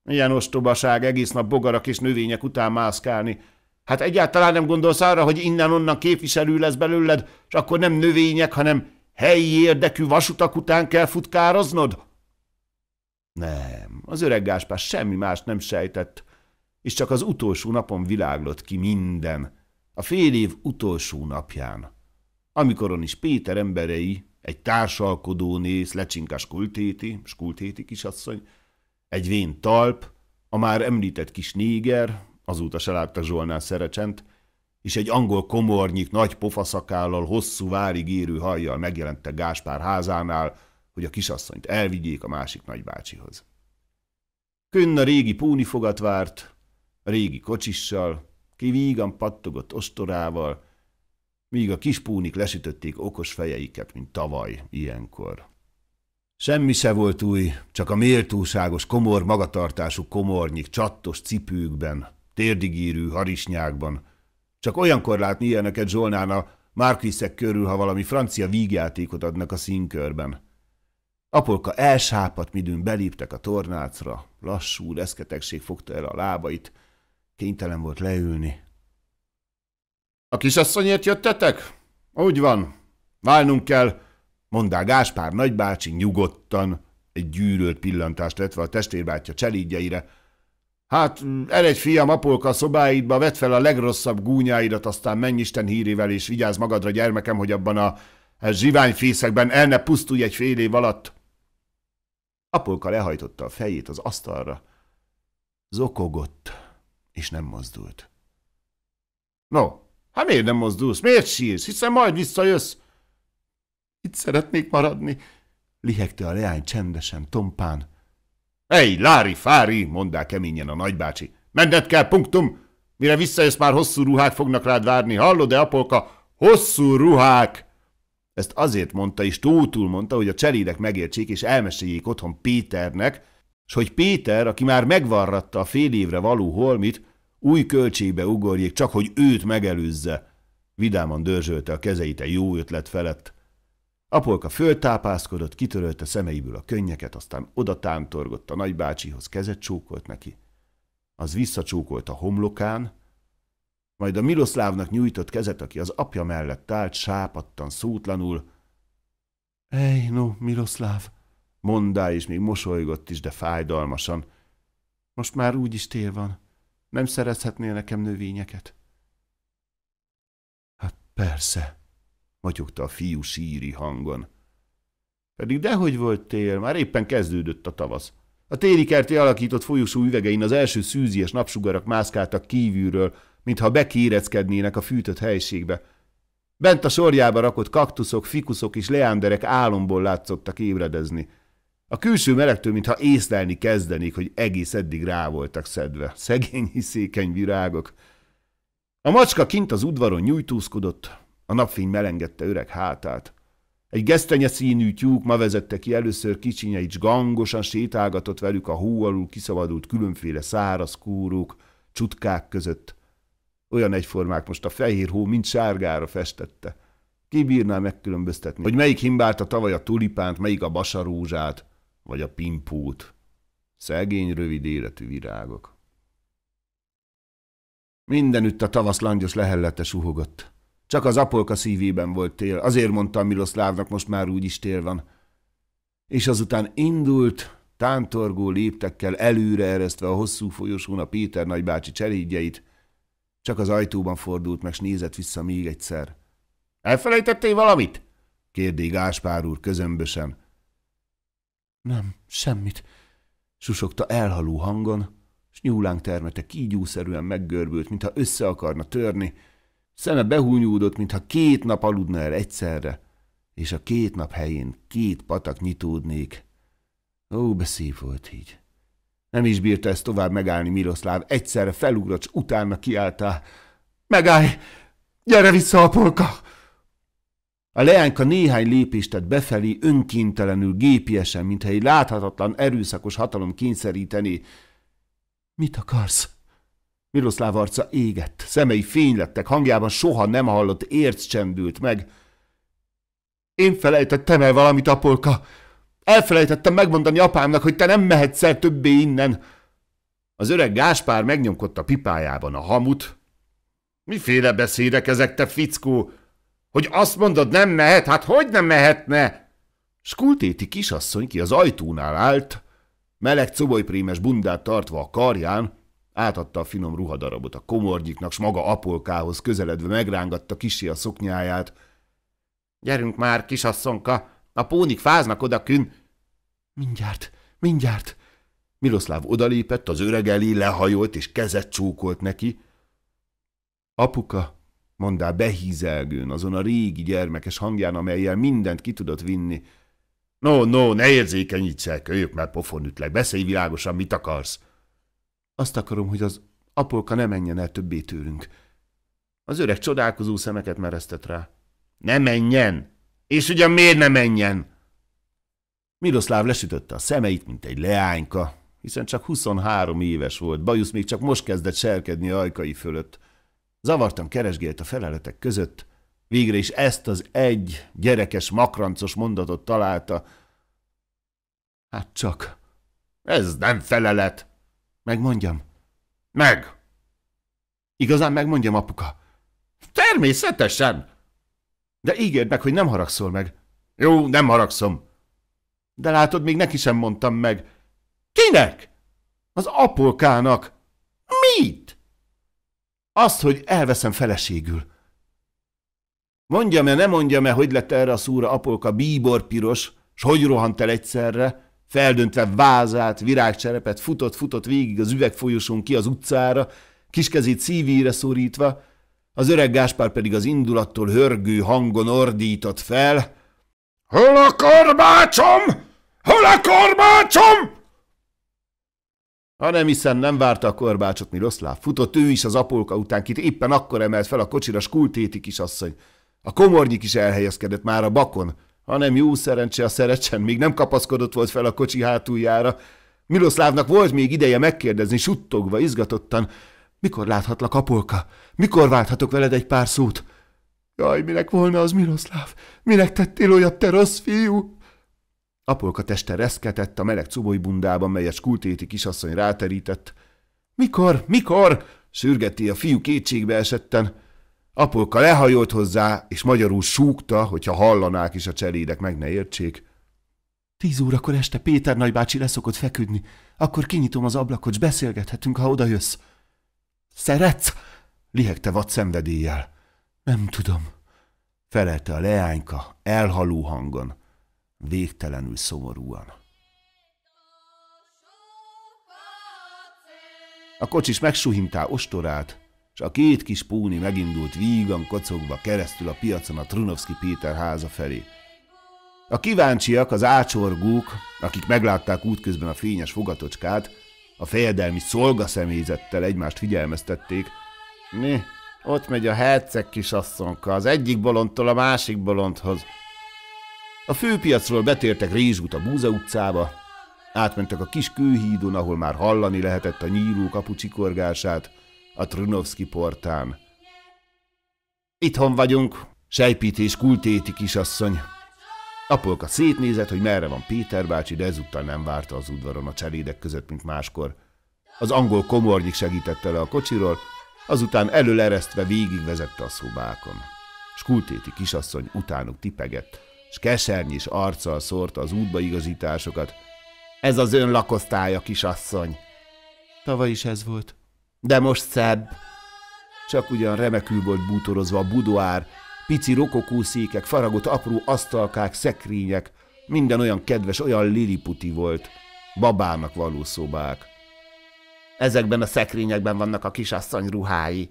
Milyen ostobaság egész nap bogarak és növények után mászkálni. Hát egyáltalán nem gondolsz arra, hogy innen-onnan képviselő lesz belőled, és akkor nem növények, hanem helyi érdekű vasutak után kell futkároznod? Nem, az öreg Gáspár semmi más nem sejtett, és csak az utolsó napon világlott ki minden, a fél év utolsó napján, amikoron is Péter emberei, egy társalkodó néz, lecsinkas kultéti, skultéti kisasszony, egy vén talp, a már említett kis néger, azóta se látta Zsolnán szerecsent, és egy angol komornyik nagy pofaszakállal, hosszú várig érő hajjal megjelente Gáspár házánál, hogy a kisasszonyt elvigyék a másik nagybácsihoz. Künn a régi fogat várt, a régi kocsissal, ki vígan pattogott ostorával, míg a kispúnik lesütötték okos fejeiket, mint tavaly ilyenkor. Semmi se volt új, csak a méltóságos, komor magatartású komornyik csattos cipőkben, térdigírű harisnyákban. Csak olyankor látni ilyeneket Zsolnán a Márkviszek körül, ha valami francia vígjátékot adnak a színkörben. Apolka elsápat, midőn beléptek a tornácra, lassú leszketegség fogta el a lábait, kénytelen volt leülni. A kisasszonyért jöttetek? Úgy van, válnunk kell, mondá Gáspár nagybácsi nyugodtan, egy gyűrölt pillantást vetve a testvérbátyja cselédjeire. Hát, egy fiam, apolka a szobáidba, vedd fel a legrosszabb gúnyáidat, aztán menj Isten hírével, és vigyázz magadra, gyermekem, hogy abban a zsiványfészekben el ne pusztulj egy fél év alatt. Apolka lehajtotta a fejét az asztalra. Zokogott, és nem mozdult. No, hát miért nem mozdulsz? Miért sírsz? Hiszen majd visszajössz. Itt szeretnék maradni, lihegte a leány csendesen, tompán. Ej, Lári, Fári, mondd keményen a nagybácsi. Menned kell, punktum! Mire visszajössz, már hosszú ruhák fognak rád várni. Hallod-e, Apolka? Hosszú ruhák! Ezt azért mondta, és túl-túl mondta, hogy a cselédek megértsék és elmeséljék otthon Péternek, s hogy Péter, aki már megvarratta a fél évre való holmit, új költségbe ugorjék, csak hogy őt megelőzze. Vidáman dörzsölte a kezeit a jó ötlet felett. Apolka föltápászkodott, kitörölte szemeiből a könnyeket, aztán odatántorgott a nagybácsihoz, kezet csókolt neki. Az visszacsókolt a homlokán, majd a Miloszlávnak nyújtott kezet, aki az apja mellett állt, sápadtan, szótlanul. Ej, no, Miloszláv, mondá, és még mosolygott is, de fájdalmasan. Most már úgy is tél van. Nem szerezhetnél nekem növényeket? Hát persze, matyogta a fiú síri hangon. Pedig dehogy volt tél, már éppen kezdődött a tavasz. A téli kerti alakított folyosó üvegein az első szűzies napsugarak mászkáltak kívülről, mintha bekiéreckednének a fűtött helységbe. Bent a sorjába rakott kaktuszok, fikuszok és leánderek álomból látszottak ébredezni. A külső melegtől, mintha észlelni kezdenék, hogy egész eddig rá voltak szedve. Szegény hiszékeny virágok. A macska kint az udvaron nyújtózkodott, a napfény melengedte öreg hátát. Egy gesztenye színű tyúk ma vezette ki először kicsinye, gangosan sétálgatott velük a hó alul kiszabadult különféle száraz kúrók, csutkák között – olyan egyformák most a fehér hó, mint sárgára festette. Ki bírná megkülönböztetni, hogy melyik himbálta tavaly a tulipánt, melyik a basarózsát, vagy a pimpót. Szegény, rövid életű virágok. Mindenütt a tavasz langyos lehellete suhogott. Csak az apolka szívében volt tél, azért mondtam Miloszlávnak, most már úgy is tél van. És azután indult, tántorgó léptekkel előre eresztve a hosszú folyosón a Péter nagybácsi cselédjeit, csak az ajtóban fordult meg, s nézett vissza még egyszer. Elfelejtettél valamit? kérdi Gáspár úr közömbösen. Nem, semmit, susogta elhaló hangon, s nyúlánk termete kígyúszerűen meggörbült, mintha össze akarna törni, szeme behúnyúdott, mintha két nap aludna el egyszerre, és a két nap helyén két patak nyitódnék. Ó, beszív volt így. Nem is bírta ezt tovább megállni Miroszláv. Egyszerre felugrott, utána kiálltál. Megállj! Gyere vissza, apolka! A leányka néhány lépést tett befelé, önkéntelenül, gépiesen, mintha egy láthatatlan, erőszakos hatalom kényszerítené. Mit akarsz? Miroszláv arca égett, szemei fénylettek, hangjában soha nem hallott, érc csendült meg. Én felejtettem el valamit, apolka! Elfelejtettem megmondani apámnak, hogy te nem mehetsz el többé innen. Az öreg Gáspár megnyomkodta pipájában a hamut. Miféle beszédek ezek, te fickó? Hogy azt mondod, nem mehet? Hát hogy nem mehetne? Skultéti kisasszony, ki az ajtónál állt, meleg prémes bundát tartva a karján, átadta a finom ruhadarabot a komornyiknak, s maga apolkához közeledve megrángatta kisi a szoknyáját. – Gyerünk már, kisasszonka! A pónik fáznak odakün. Mindjárt, mindjárt. Miroszláv odalépett, az öreg elé lehajolt, és kezet csókolt neki. Apuka, mondá behízelgőn, azon a régi gyermekes hangján, amelyel mindent ki tudott vinni. No, no, ne el, kölyök, mert pofon ütlek, beszélj világosan, mit akarsz. Azt akarom, hogy az apolka ne menjen el többé tőlünk. Az öreg csodálkozó szemeket mereztet rá. Ne menjen! És ugyan miért ne menjen? Miroszláv lesütötte a szemeit, mint egy leányka, hiszen csak 23 éves volt, bajusz még csak most kezdett serkedni ajkai fölött. Zavartan keresgélt a feleletek között, végre is ezt az egy gyerekes, makrancos mondatot találta. Hát csak, ez nem felelet. Megmondjam. Meg! Igazán megmondjam, apuka. Természetesen! De ígérd meg, hogy nem haragszol meg. Jó, nem haragszom. De látod, még neki sem mondtam meg. Kinek? Az apolkának. Mit? Azt, hogy elveszem feleségül. Mondjam-e, ne mondjam-e, hogy lett erre a szúra apolka bíborpiros, s hogy rohant el egyszerre, feldöntve vázát, virágcserepet, futott-futott végig az üvegfolyosón ki az utcára, kiskezét szívíre szorítva, az öreg Gáspár pedig az indulattól hörgő hangon ordított fel. – Hol a korbácsom? Hol a korbácsom? Ha nem hiszen nem várta a korbácsot Miroszláv, futott ő is az apolka után, kit éppen akkor emelt fel a kocsira skultéti kisasszony. A komornyik is elhelyezkedett már a bakon, hanem jó szerencse a szerecsen, még nem kapaszkodott volt fel a kocsi hátuljára. Miroszlávnak volt még ideje megkérdezni, suttogva, izgatottan, mikor láthatlak, apolka? Mikor válthatok veled egy pár szót? Jaj, minek volna az, Miroszláv? Minek tettél olyat, te rossz fiú? Apolka teste reszketett a meleg cuboly bundában, melyet kultéti kisasszony ráterített. Mikor, mikor? sürgeti a fiú kétségbe esetten. Apolka lehajolt hozzá, és magyarul súgta, hogyha hallanák is a cselédek, meg ne értsék. Tíz órakor este Péter nagybácsi leszokott feküdni, akkor kinyitom az ablakot, s beszélgethetünk, ha odajössz. Szeretsz? Lihegte vad szenvedéllyel. Nem tudom, felelte a leányka elhaló hangon, végtelenül szomorúan. A kocsis megsuhintá ostorát, és a két kis púni megindult vígan kocogva keresztül a piacon a Trunovszki Péter háza felé. A kíváncsiak, az ácsorgók, akik meglátták útközben a fényes fogatocskát, a fejedelmi szolgaszemélyzettel egymást figyelmeztették. Mi? Ott megy a herceg kisasszonka, az egyik bolondtól a másik bolondhoz. A főpiacról betértek Rézsút a Búza utcába, átmentek a kis kőhídon, ahol már hallani lehetett a nyíló kapu csikorgását, a Trunovszki portán. Itthon vagyunk, sejpítés kultéti kisasszony, Apolka szétnézett, hogy merre van Péter bácsi, de ezúttal nem várta az udvaron a cselédek között, mint máskor. Az angol komornyik segítette le a kocsiról, azután előleresztve végigvezette a szobákon. Skultéti kisasszony utánuk tipegett, s kesernyis arccal szórta az útba igazításokat. Ez az ön lakosztálya, kisasszony! Tavaly is ez volt. De most szebb! Csak ugyan remekül volt bútorozva a budoár, pici rokokú székek, faragott apró asztalkák, szekrények, minden olyan kedves, olyan liliputi volt, babának való szobák. Ezekben a szekrényekben vannak a kisasszony ruhái.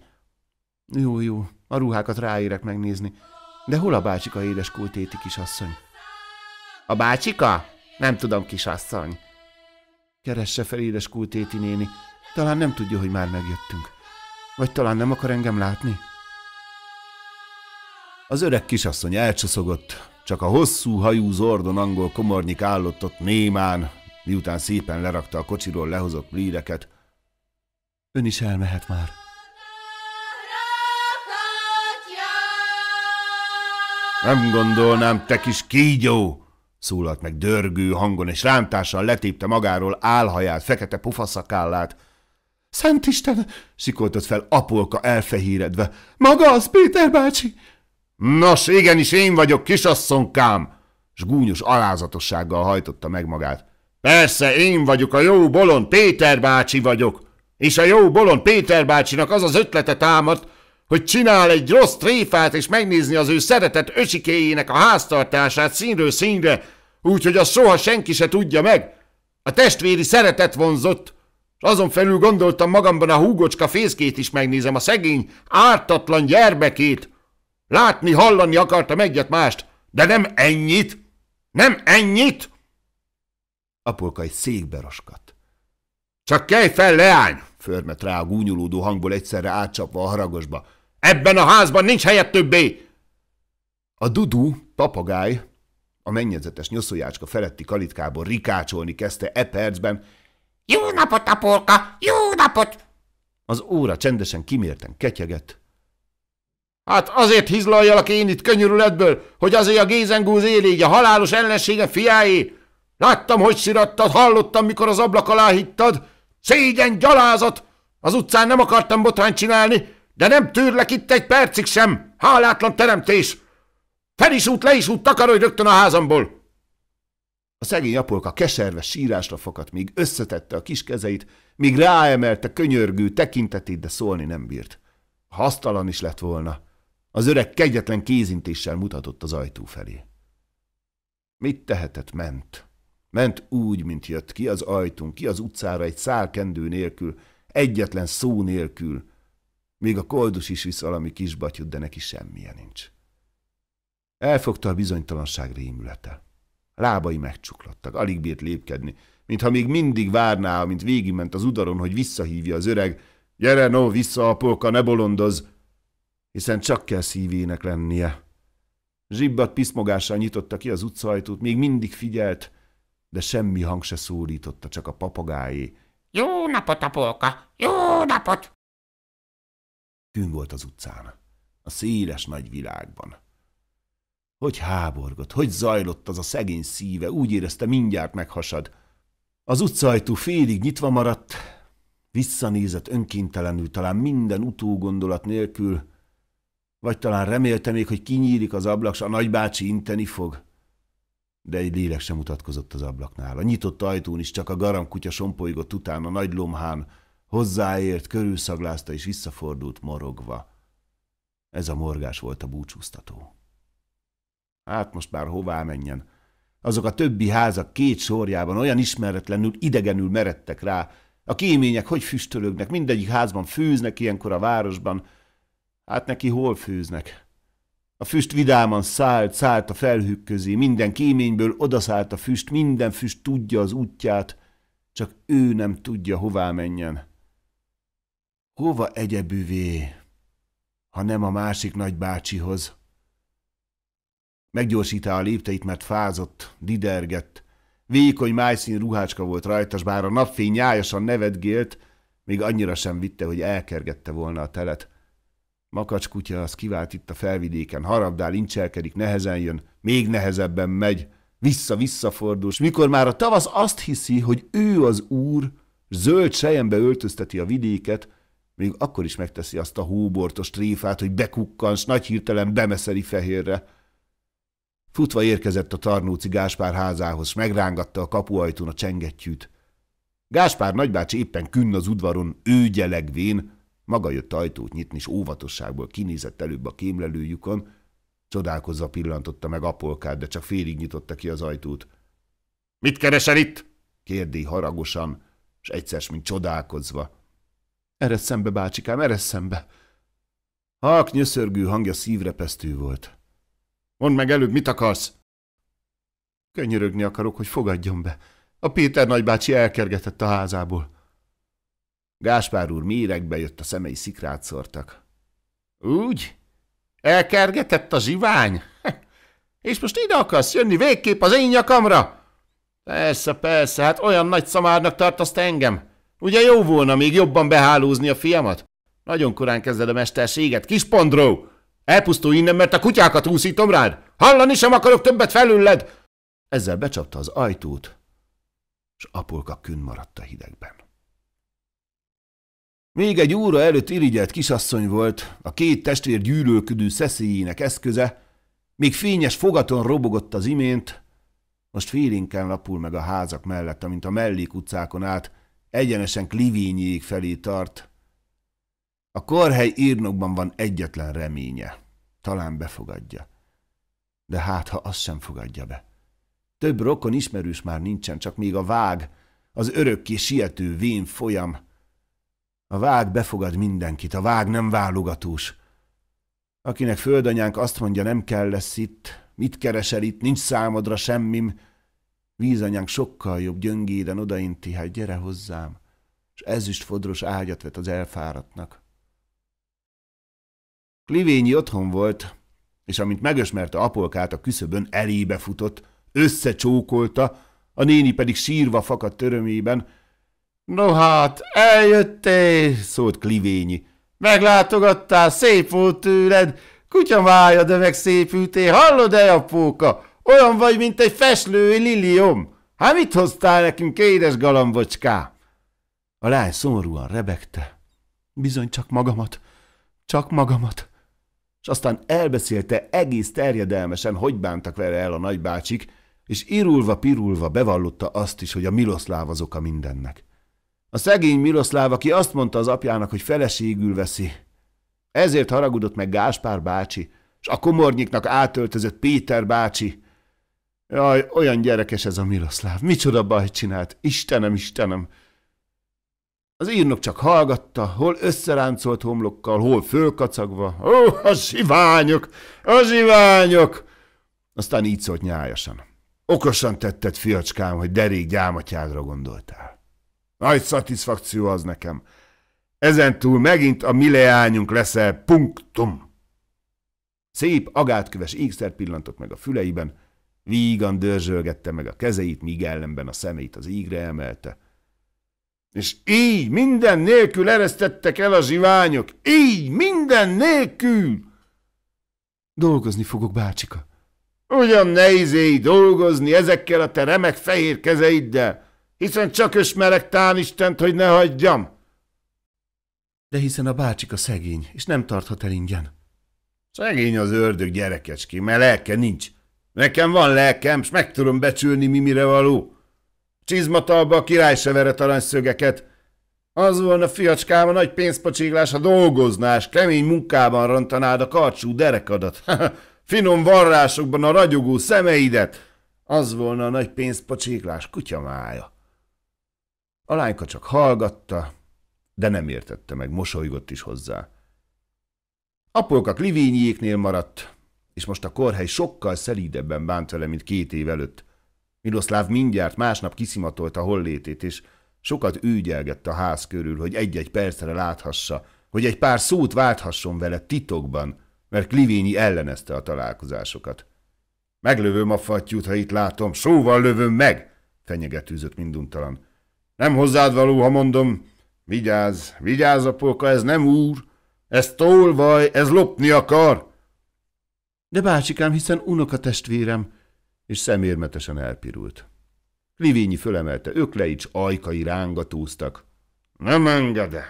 Jó, jó, a ruhákat ráérek megnézni. De hol a bácsika édes kultéti kisasszony? A bácsika? Nem tudom, kisasszony. Keresse fel édes kultéti néni. Talán nem tudja, hogy már megjöttünk. Vagy talán nem akar engem látni? Az öreg kisasszony elcsoszogott, csak a hosszú hajú zordon angol komornyik állott ott némán, miután szépen lerakta a kocsiról lehozott líreket. Ön is elmehet már. Nem gondolnám, te kis kígyó! szólalt meg dörgő hangon, és rántással letépte magáról álhaját, fekete pufaszakállát. Szent Isten! sikoltott fel Apolka elfehíredve. Maga az, Péter bácsi! Nos, igenis én vagyok, kisasszonykám! S gúnyos alázatossággal hajtotta meg magát. Persze, én vagyok a jó bolond, Péter bácsi vagyok. És a jó bolond Péter bácsinak az az ötlete támadt, hogy csinál egy rossz tréfát és megnézni az ő szeretett öcsikéjének a háztartását színről színre, úgyhogy azt soha senki se tudja meg. A testvéri szeretet vonzott, és azon felül gondoltam magamban a húgocska fészkét is megnézem, a szegény, ártatlan gyermekét. Látni, hallani akartam egyet-mást, de nem ennyit! Nem ennyit! Apolkai székbe raskadt. Csak kelj fel, leány! Förmet rá a gúnyolódó hangból egyszerre átcsapva a haragosba. Ebben a házban nincs helyet többé! A dudú, papagáj, a mennyezetes nyoszójácska feletti kalitkából rikácsolni kezdte e percben. Jó napot, Apolka! Jó napot! Az óra csendesen kimérten ketyegett, Hát azért hizlaljalak én itt könyörületből, hogy azért a gézengúz éli, így, a halálos ellensége fiáé. Láttam, hogy sirattad, hallottam, mikor az ablak alá hittad. Szégyen, gyalázat! Az utcán nem akartam botrányt csinálni, de nem tűrlek itt egy percig sem. Hálátlan teremtés! Fel is út, le is út, takarodj rögtön a házamból! A szegény apolka keserve sírásra fakadt, míg összetette a kis kezeit, míg ráemelte könyörgő tekintetét, de szólni nem bírt. Hasztalan is lett volna. Az öreg kegyetlen kézintéssel mutatott az ajtó felé. Mit tehetett, ment. Ment úgy, mint jött ki az ajtón, ki az utcára egy szálkendő nélkül, egyetlen szó nélkül. Még a koldus is visz valami kis de neki semmilyen nincs. Elfogta a bizonytalanság rémülete. Lábai megcsuklottak, alig bírt lépkedni, mintha még mindig várná, mint végigment az udaron, hogy visszahívja az öreg. Gyere, no, vissza, apóka, ne bolondoz! hiszen csak kell szívének lennie. Zsibbat piszmogással nyitotta ki az utcajtót, még mindig figyelt, de semmi hang se szólította, csak a papagáé. Jó napot, apolka! Jó napot! Tűn volt az utcán, a széles nagy világban. Hogy háborgott, hogy zajlott az a szegény szíve, úgy érezte mindjárt meghasad. Az utcajtó félig nyitva maradt, visszanézett önkéntelenül, talán minden utógondolat nélkül, vagy talán remélte még, hogy kinyílik az ablak, s a nagybácsi inteni fog. De egy lélek sem mutatkozott az ablaknál. A nyitott ajtón is csak a garam kutya sompolygott utána nagy lomhán, hozzáért, körülszaglázta és visszafordult morogva. Ez a morgás volt a búcsúztató. Hát most már hová menjen? Azok a többi házak két sorjában olyan ismeretlenül, idegenül meredtek rá. A kémények hogy füstölögnek, mindegyik házban főznek ilyenkor a városban, Hát neki hol fűznek? A füst vidáman szállt, szállt a felhők közé, minden kéményből odaszállt a füst, minden füst tudja az útját, csak ő nem tudja, hová menjen. Hova egyebüvé, ha nem a másik nagybácsihoz? Meggyorsítá a lépteit, mert fázott, didergett. Vékony májszín ruhácska volt rajta, s bár a napfény nyájasan nevetgélt, még annyira sem vitte, hogy elkergette volna a telet makacskutya az kivált itt a felvidéken, harabdál, incselkedik, nehezen jön, még nehezebben megy, vissza-vissza fordul, és mikor már a tavasz azt hiszi, hogy ő az úr, zöld sejembe öltözteti a vidéket, még akkor is megteszi azt a hóbortos tréfát, hogy bekukkans, nagy hirtelen bemeszeli fehérre. Futva érkezett a Tarnóci Gáspár házához, s megrángatta a kapuajtón a csengettyűt. Gáspár nagybácsi éppen künn az udvaron, ő gyelegvén, maga jött ajtót nyitni, és óvatosságból kinézett előbb a kémlelőjükön, csodálkozva pillantotta meg Apolkát, de csak félig nyitotta ki az ajtót. – Mit keresel itt? – kérdi haragosan, és egyszer, mint csodálkozva. – Eresz szembe, bácsikám, eresz szembe! Halk nyöszörgő hangja szívrepesztő volt. – Mondd meg előbb, mit akarsz? – Könyörögni akarok, hogy fogadjon be. A Péter nagybácsi elkergetett a házából. Gáspár úr méregbe jött, a szemei szikrát szortak. Úgy? Elkergetett a zsivány? (laughs) És most ide akarsz jönni végképp az én nyakamra? Persze, persze, hát olyan nagy szamárnak tartasz engem. Ugye jó volna még jobban behálózni a fiamat? Nagyon korán kezded a mesterséget, kis pondró! Elpusztul innen, mert a kutyákat úszítom rád! Hallani sem akarok többet felülled. Ezzel becsapta az ajtót, és Apolka kün maradt a hidegben. Még egy óra előtt irigyelt kisasszony volt, a két testvér gyűlölködő szeszélyének eszköze, még fényes fogaton robogott az imént, most félénken lapul meg a házak mellett, amint a mellékutcákon át, egyenesen klivényéig felé tart. A korhely írnokban van egyetlen reménye. Talán befogadja. De hát, ha azt sem fogadja be. Több rokon ismerős már nincsen, csak még a vág, az örökké siető vén folyam, a vág befogad mindenkit, a vág nem válogatós. Akinek földanyánk azt mondja, nem kell lesz itt, mit keresel itt, nincs számodra semmim, vízanyánk sokkal jobb gyöngéden odainti, hát gyere hozzám, és ezüst fodros ágyat vet az elfáradtnak. Klivényi otthon volt, és amint megösmerte apolkát a küszöbön, elébe futott, összecsókolta, a néni pedig sírva fakadt örömében, No hát, eljöttél, szólt Klivényi. Meglátogattál, szép volt tőled, kutyamája, de meg szépültél, hallod-e, apóka? Olyan vagy, mint egy feslői liliom. Hát mit hoztál nekünk, édes galambocská? A lány szomorúan rebegte. Bizony csak magamat, csak magamat. És aztán elbeszélte egész terjedelmesen, hogy bántak vele el a nagybácsik, és irulva-pirulva bevallotta azt is, hogy a miloszláv az oka mindennek. A szegény Miroszláv, aki azt mondta az apjának, hogy feleségül veszi. Ezért haragudott meg Gáspár bácsi, és a komornyiknak átöltözött Péter bácsi. Jaj, olyan gyerekes ez a Miroszláv. Micsoda baj csinált. Istenem, Istenem. Az írnok csak hallgatta, hol összeráncolt homlokkal, hol fölkacagva. Ó, a zsiványok! A zsiványok! Aztán így szólt nyájasan. Okosan tetted, fiacskám, hogy derék gyámatjádra gondoltál. Nagy szatisfakció az nekem. Ezentúl megint a mi leányunk leszel, punktum. Szép agátköves ígszer pillantott meg a füleiben, vígan dörzsölgette meg a kezeit, míg ellenben a szemét az ígre emelte. És így minden nélkül eresztettek el a zsiványok, így minden nélkül! Dolgozni fogok, bácsika. Ugyan ne izéj dolgozni ezekkel a te remek fehér kezeiddel, hiszen csak ösmerek tán Istent, hogy ne hagyjam. De hiszen a a szegény, és nem tarthat el ingyen. Szegény az ördög gyerekecski, mert lelke nincs. Nekem van lelkem, s meg tudom becsülni, mi mire való. Csizmatalba a király se verett aranyszögeket. Az volna fiacskám a nagy pénzpocsiglás, ha dolgoznás, kemény munkában rontanád a karcsú derekadat. (laughs) Finom varrásokban a ragyogó szemeidet. Az volna a nagy pénzpocsiglás kutyamája. A lányka csak hallgatta, de nem értette meg, mosolygott is hozzá. Apolka livényéknél maradt, és most a korhely sokkal szelídebben bánt vele, mint két év előtt. Miroszláv mindjárt másnap kiszimatolta hollétét, és sokat ügyelgett a ház körül, hogy egy-egy percre láthassa, hogy egy pár szót válthasson vele titokban, mert Klivényi ellenezte a találkozásokat. Meglövöm a fattyút, ha itt látom, sóval lövöm meg, fenyegetőzött minduntalan. Nem hozzád való, ha mondom. Vigyázz, vigyázz, apóka, ez nem úr. Ez tolvaj, ez lopni akar. De bácsikám, hiszen unokatestvérem, és szemérmetesen elpirult. Livényi fölemelte ökleics, ajkai rángatóztak. Nem engedem,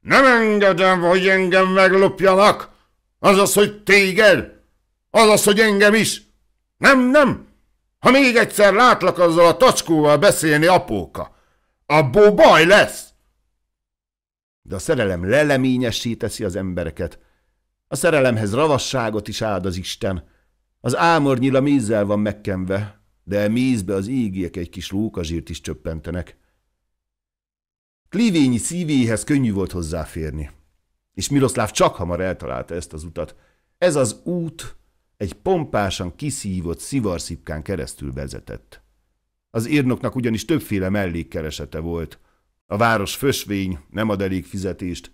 nem engedem, hogy engem meglopjanak. Az az, hogy téged, az az, hogy engem is. Nem, nem, ha még egyszer látlak azzal a tacskóval beszélni, apóka, abból baj lesz! De a szerelem leleményessé teszi az embereket. A szerelemhez ravasságot is áld az Isten. Az ámornyila mézzel van megkenve, de mézbe az égiek egy kis lókazsírt is csöppentenek. Klivényi szívéhez könnyű volt hozzáférni. És Miroszláv csak hamar eltalálta ezt az utat. Ez az út egy pompásan kiszívott szivarszipkán keresztül vezetett. Az írnoknak ugyanis többféle mellékkeresete volt. A város fösvény, nem ad elég fizetést,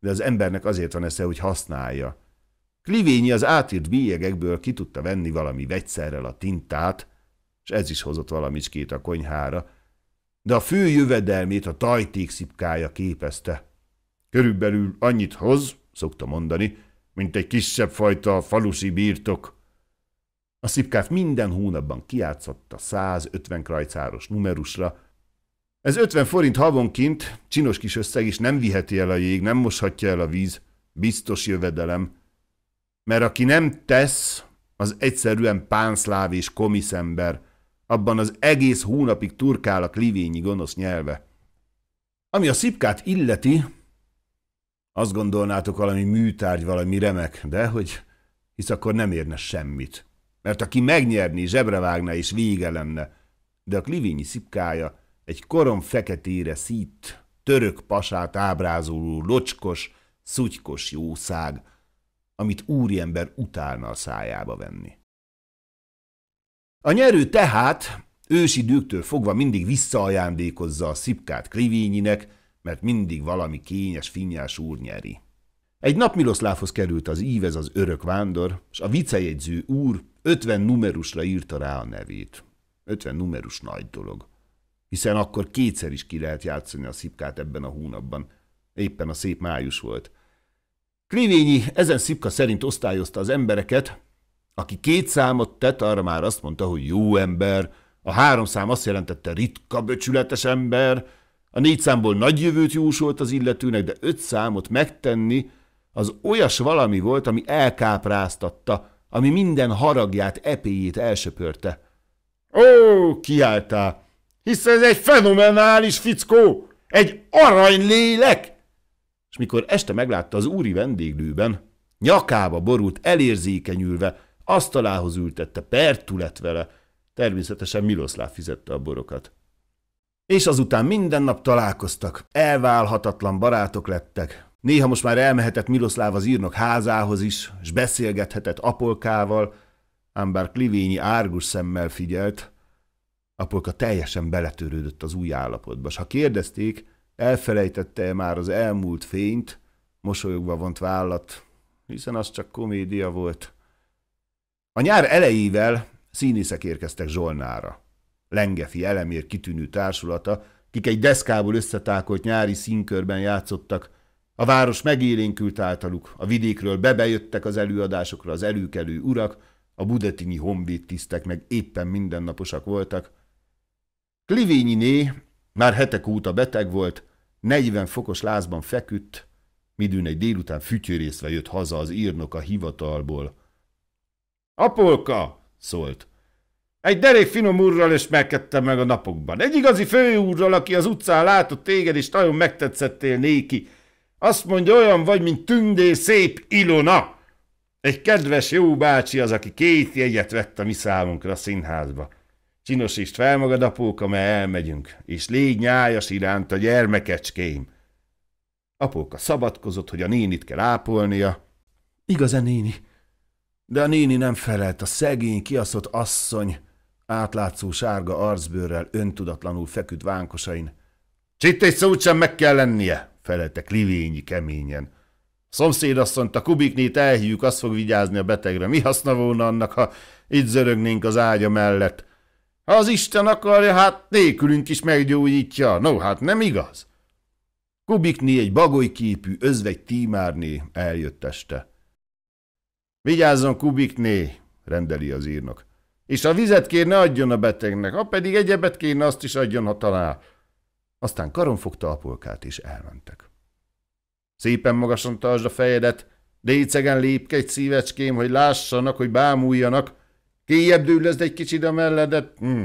de az embernek azért van esze, hogy használja. Klivényi az átírt bélyegekből ki tudta venni valami vegyszerrel a tintát, és ez is hozott valamicskét a konyhára, de a fő jövedelmét a szipkája képezte. Körülbelül annyit hoz, szokta mondani, mint egy kisebb fajta falusi birtok. A Szipkáf minden hónapban kiátszott a 150 krajcáros numerusra. Ez 50 forint havonként, csinos kis összeg, is nem viheti el a jég, nem moshatja el a víz, biztos jövedelem. Mert aki nem tesz, az egyszerűen pánszláv és komiszember, abban az egész hónapig turkál a klivényi gonosz nyelve. Ami a szipkát illeti, azt gondolnátok valami műtárgy, valami remek, de hogy hisz akkor nem érne semmit mert aki megnyerni, zsebrevágna és vége lenne. De a klivinyi szipkája egy korom feketére szít, török pasát ábrázoló locskos, szutykos jószág, amit úriember utálna a szájába venni. A nyerő tehát ősidőktől fogva mindig visszaajándékozza a szipkát Klivényinek, mert mindig valami kényes finnyás úr nyeri. Egy nap Miloszlávhoz került az ez az örök vándor, és a vicejegyző úr 50 numerusra írta rá a nevét. 50 numerus nagy dolog, hiszen akkor kétszer is ki lehet játszani a szipkát ebben a hónapban. Éppen a szép május volt. Krivényi ezen szipka szerint osztályozta az embereket, aki két számot tett, arra már azt mondta, hogy jó ember, a három szám azt jelentette ritka, böcsületes ember, a négy számból nagy jövőt jósolt az illetőnek, de öt számot megtenni, az olyas valami volt, ami elkápráztatta, ami minden haragját, epéjét elsöpörte. Ó, kiáltá, hisz ez egy fenomenális fickó, egy aranylélek! És mikor este meglátta az úri vendéglőben, nyakába borult, elérzékenyülve, asztalához ültette, pertulett vele, természetesen Miloszláv fizette a borokat. És azután minden nap találkoztak, elválhatatlan barátok lettek, Néha most már elmehetett Miloszláv az írnok házához is, és beszélgethetett Apolkával, ám bár Klivényi árgus szemmel figyelt, Apolka teljesen beletörődött az új állapotba, s ha kérdezték, elfelejtette-e már az elmúlt fényt, mosolyogva vont vállat, hiszen az csak komédia volt. A nyár elejével színészek érkeztek Zsolnára. Lengefi elemér kitűnő társulata, kik egy deszkából összetákolt nyári színkörben játszottak, a város megélénkült általuk, a vidékről bebejöttek az előadásokra az előkelő urak, a budetinyi honvéd tisztek meg éppen mindennaposak voltak. Klivényiné már hetek óta beteg volt, 40 fokos lázban feküdt, midőn egy délután fütyörészve jött haza az írnok a hivatalból. – Apolka! – szólt. – Egy derék finom úrral ismerkedtem meg a napokban. Egy igazi főúrral, aki az utcán látott téged, és nagyon megtetszettél néki – azt mondja, olyan vagy, mint tündé szép Ilona. Egy kedves jó bácsi az, aki két jegyet vett a mi számunkra a színházba. Csinosítsd fel magad, apóka, mert elmegyünk, és légy nyájas iránt a gyermekecském. Apóka szabadkozott, hogy a nénit kell ápolnia. Igaz-e, néni? De a néni nem felelt, a szegény, kiaszott asszony, átlátszó sárga arcbőrrel öntudatlanul feküdt vánkosain. Csitt egy szót sem meg kell lennie, feleltek livényi keményen. Szomszédasszonyt, a kubiknét elhívjuk, azt fog vigyázni a betegre. Mi haszna volna annak, ha itt zörögnénk az ágya mellett? Ha az Isten akarja, hát nélkülünk is meggyógyítja. No, hát nem igaz? Kubikné egy bagolyképű, özvegy tímárné eljött este. Vigyázzon, Kubikné, rendeli az írnok. És a vizet kér ne adjon a betegnek, ha pedig egyebet kérne, azt is adjon, ha talál. Aztán karon fogta a polkát, és elmentek. Szépen magasan tartsd a fejedet, lécegen egy szívecském, hogy lássanak, hogy bámuljanak, Kéjebb dűlözd egy kicsit a melledet. Hm.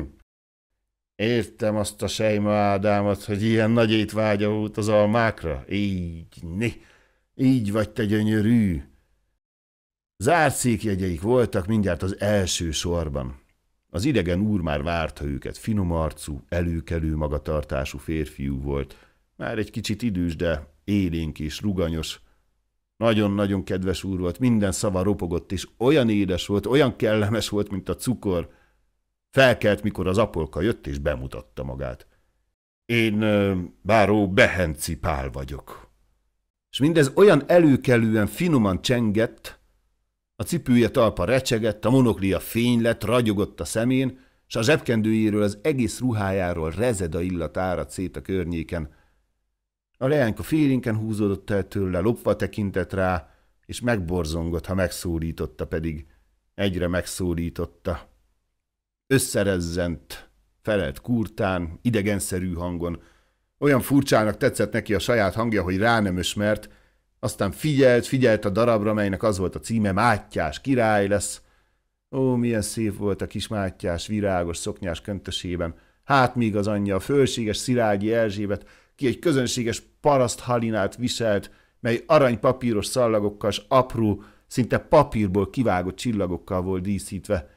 Értem azt a sejma Ádámat, hogy ilyen nagy étvágya volt az almákra. Így, né, Így vagy te gyönyörű. Zárt székjegyeik voltak mindjárt az első sorban. Az idegen úr már várta őket, finom arcú, előkelő magatartású férfiú volt, már egy kicsit idős, de élénk és ruganyos. Nagyon-nagyon kedves úr volt, minden szava ropogott, és olyan édes volt, olyan kellemes volt, mint a cukor. Felkelt, mikor az apolka jött, és bemutatta magát. Én báró Behenci Pál vagyok. És mindez olyan előkelően finoman csengett, a cipője talpa recsegett, a monoklia fény lett, ragyogott a szemén, s a zsebkendőjéről az egész ruhájáról rezeda illat áradt szét a környéken. A leányka félinken húzódott el tőle, lopva tekintett rá, és megborzongott, ha megszólította pedig. Egyre megszólította. Összerezzent, felelt kurtán, idegenszerű hangon. Olyan furcsának tetszett neki a saját hangja, hogy rá nem ösmert, aztán figyelt, figyelt a darabra, melynek az volt a címe, Mátyás király lesz. Ó, milyen szép volt a kis Mátyás virágos szoknyás köntösében. Hát még az anyja, a fölséges Szirágyi Erzsébet, ki egy közönséges paraszt halinát viselt, mely aranypapíros szallagokkal és apró, szinte papírból kivágott csillagokkal volt díszítve.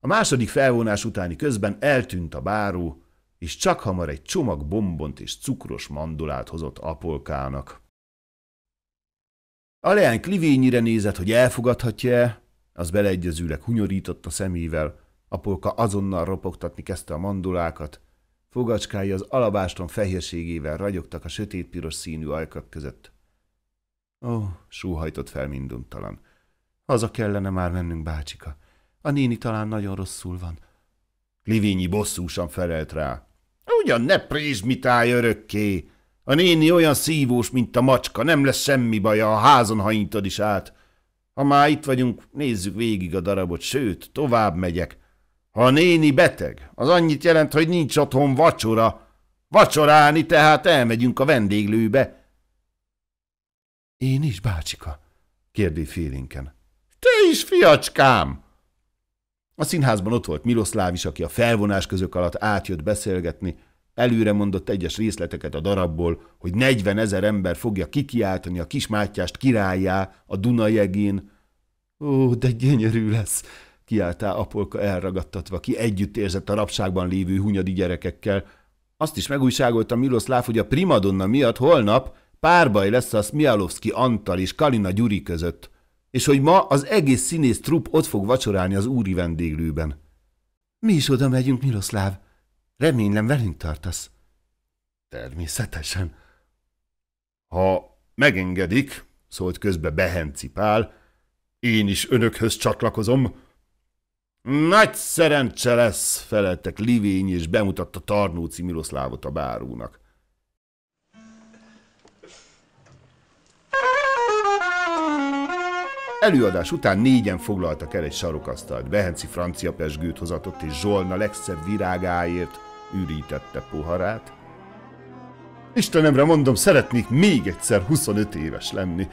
A második felvonás utáni közben eltűnt a báró, és csak hamar egy csomag bombont és cukros mandulát hozott apolkának. A leány klivényire nézett, hogy elfogadhatja-e, az beleegyezőleg hunyorított a szemével, a polka azonnal ropogtatni kezdte a mandulákat, fogacskái az alabáston fehérségével ragyogtak a sötétpiros színű ajkak között. Ó, oh, súhajtott fel minduntalan. Haza kellene már mennünk, bácsika. A néni talán nagyon rosszul van. Livényi bosszúsan felelt rá. Ugyan ne prézmitálj örökké! A néni olyan szívós, mint a macska, nem lesz semmi baja, a házon hajintod is át. Ha már itt vagyunk, nézzük végig a darabot, sőt, tovább megyek. Ha a néni beteg, az annyit jelent, hogy nincs otthon vacsora. Vacsorálni, tehát elmegyünk a vendéglőbe. Én is, bácsika, kérdi félinken. Te is, fiacskám! A színházban ott volt Miroszláv is, aki a felvonás közök alatt átjött beszélgetni, Előre mondott egyes részleteket a darabból, hogy 40 ezer ember fogja kikiáltani a kismátyást királyá a Dunajegén. Ó, de gyönyörű lesz, kiáltá Apolka elragadtatva, ki együtt érzett a rabságban lévő hunyadi gyerekekkel. Azt is megújságolta Miloszláv, hogy a primadonna miatt holnap párbaj lesz a Smialovski Antal és Kalina Gyuri között, és hogy ma az egész színész trup ott fog vacsorálni az úri vendéglőben. – Mi is oda megyünk, Miloszláv! – Remélem velünk tartasz. Természetesen. Ha megengedik, szólt közbe Behenci Pál, én is önökhöz csatlakozom. Nagy szerencse lesz, feleltek Livény, és bemutatta Tarnóci Miroszlávot a bárónak. Előadás után négyen foglaltak el egy sarokasztalt. Behenci francia pesgőt hozatott, és Zsolna legszebb virágáért ürítette poharát. Istenemre mondom, szeretnék még egyszer 25 éves lenni.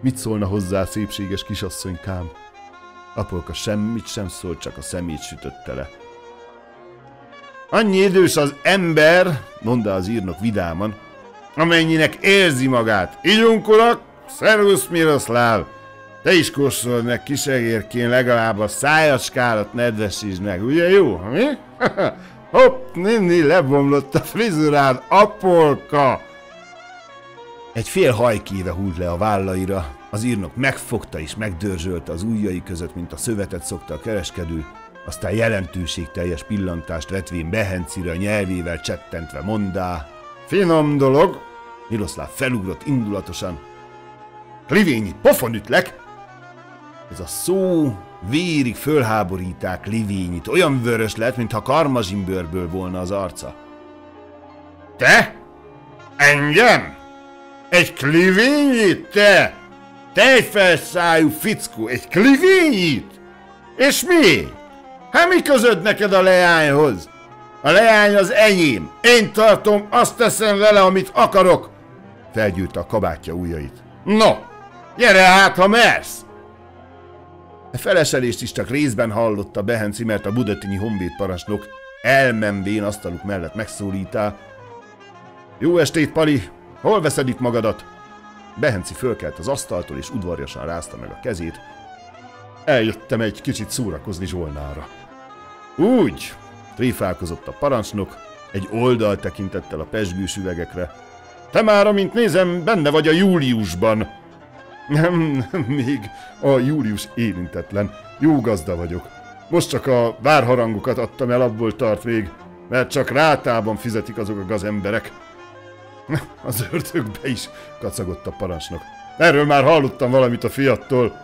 Mit szólna hozzá szépséges kisasszonykám? Apolka semmit sem szólt, csak a szemét sütötte le. Annyi idős az ember, mondta az írnok vidáman, amennyinek érzi magát. Igyunk, urak! szervusz Miroszláv! Te is kóstold meg kisegérként legalább a szájacskálat nedvesítsd meg, ugye jó? mi? (laughs) Hopp, ninni lebomlott a frizurád, apolka! Egy fél hajkíve húlt le a vállaira, az írnok megfogta és megdörzsölte az ujjai között, mint a szövetet szokta a kereskedő, aztán jelentőségteljes pillantást vetvén Behencire a nyelvével csettentve mondá. Finom dolog! Miroszláv felugrott indulatosan. Klivényi pofon ütlek! Ez a szó vérig fölháboríták Livényit. Olyan vörös lett, mintha karmazsimbőrből volna az arca. Te? Engem? Egy klivényit, te? Tejfelszájú fickó, egy klivényit? És mi? Hát mi között neked a leányhoz? A leány az enyém. Én tartom, azt teszem vele, amit akarok. Felgyűrte a kabátja ujjait. No, gyere hát, ha mersz! E feleselést is csak részben hallotta Behenci, mert a budatinyi honvéd parancsnok elmenvén asztaluk mellett megszólítá. Jó estét, Pali! Hol veszed itt magadat? Behenci fölkelt az asztaltól, és udvarjasan rázta meg a kezét. Eljöttem egy kicsit szórakozni Zsolnára. Úgy! Tréfálkozott a parancsnok, egy oldal tekintettel a pesgős üvegekre. Te már, amint nézem, benne vagy a júliusban! Nem, nem, még a Július érintetlen. Jó gazda vagyok. Most csak a várharangokat adtam el, abból tart még, mert csak rátában fizetik azok a gazemberek. (laughs) Az ördögbe is kacagott a parancsnok. Erről már hallottam valamit a fiattól.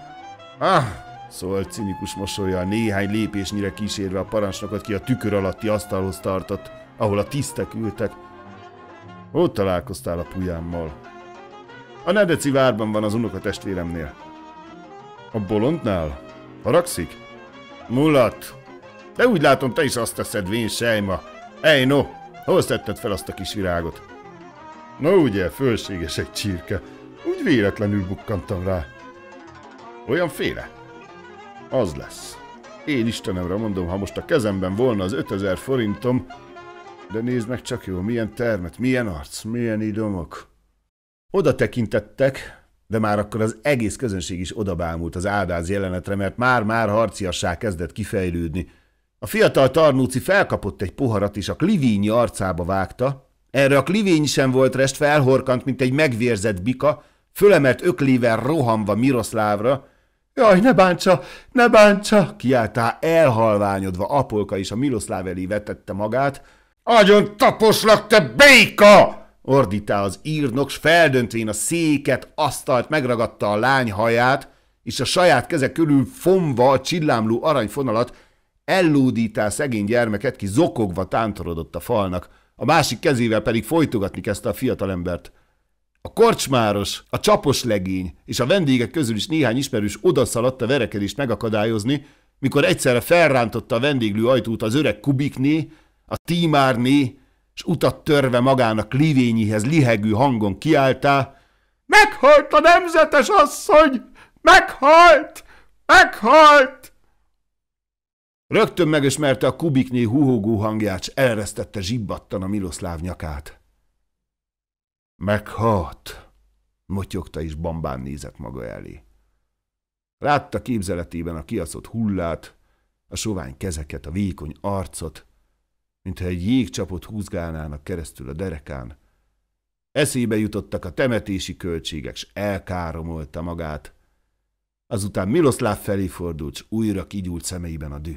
Ah, szólt cinikus mosolya néhány lépésnyire kísérve a parancsnokot ki a tükör alatti asztalhoz tartott, ahol a tisztek ültek. Ott találkoztál a pulyámmal, a Nedeci várban van az unoka testvéremnél. A bolondnál? Haragszik? Mulat! De úgy látom, te is azt teszed, vén sejma. Ej, no! Hol tetted fel azt a kis virágot? Na ugye, fölséges egy csirke. Úgy véletlenül bukkantam rá. Olyan féle? Az lesz. Én Istenemre mondom, ha most a kezemben volna az 5000 forintom, de nézd meg csak jó milyen termet, milyen arc, milyen idomok. Oda tekintettek, de már akkor az egész közönség is odabámult az áldáz jelenetre, mert már-már harciassá kezdett kifejlődni. A fiatal Tarnóci felkapott egy poharat, és a klivényi arcába vágta. Erre a klivény sem volt rest, felhorkant, mint egy megvérzett bika, fölemelt öklével rohanva Miroszlávra. Jaj, ne bántsa, ne bántsa, kiáltá elhalványodva Apolka is a Miroszláv elé vetette magát. Agyon taposlak, te béka! Ordítá az írnok, s feldöntvén a széket, asztalt megragadta a lány haját, és a saját keze körül fonva a csillámló aranyfonalat, ellódítá szegény gyermeket, ki zokogva tántorodott a falnak, a másik kezével pedig folytogatni kezdte a fiatalembert. A korcsmáros, a csapos legény és a vendégek közül is néhány ismerős odaszaladt a verekedést megakadályozni, mikor egyszerre felrántotta a vendéglő ajtót az öreg Kubikné, a Tímárné, és utat törve magának livényihez lihegő hangon kiáltá, Meghalt a nemzetes asszony! Meghalt! Meghalt! Rögtön megismerte a kubikné huhogó hangját, s elresztette zsibbattan a Miloszláv nyakát. Meghalt! motyogta is bambán nézett maga elé. Látta képzeletében a kiaszott hullát, a sovány kezeket, a vékony arcot, mintha egy jégcsapot húzgálnának keresztül a derekán. Eszébe jutottak a temetési költségek, s elkáromolta magát. Azután Miloszláv felé fordult, s újra kigyúlt szemeiben a dű.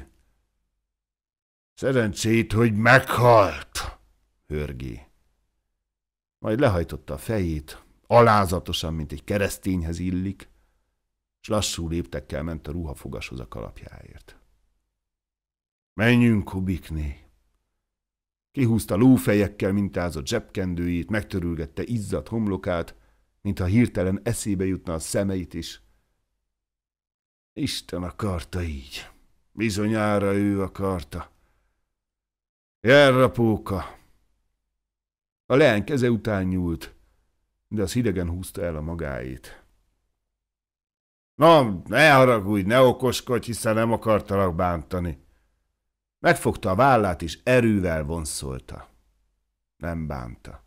Szerencsét, hogy meghalt, hörgé. Majd lehajtotta a fejét, alázatosan, mint egy keresztényhez illik, s lassú léptekkel ment a ruhafogashoz a kalapjáért. Menjünk Kubikné, Kihúzta lófejekkel mintázott zsebkendőjét, megtörülgette izzadt homlokát, mintha hirtelen eszébe jutna a szemeit is. Isten akarta így. Bizonyára ő akarta. Járra, A leány keze után nyúlt, de az hidegen húzta el a magáét. Na, ne haragudj, ne okoskodj, hiszen nem akartalak bántani. Megfogta a vállát, és erővel vonszolta. Nem bánta.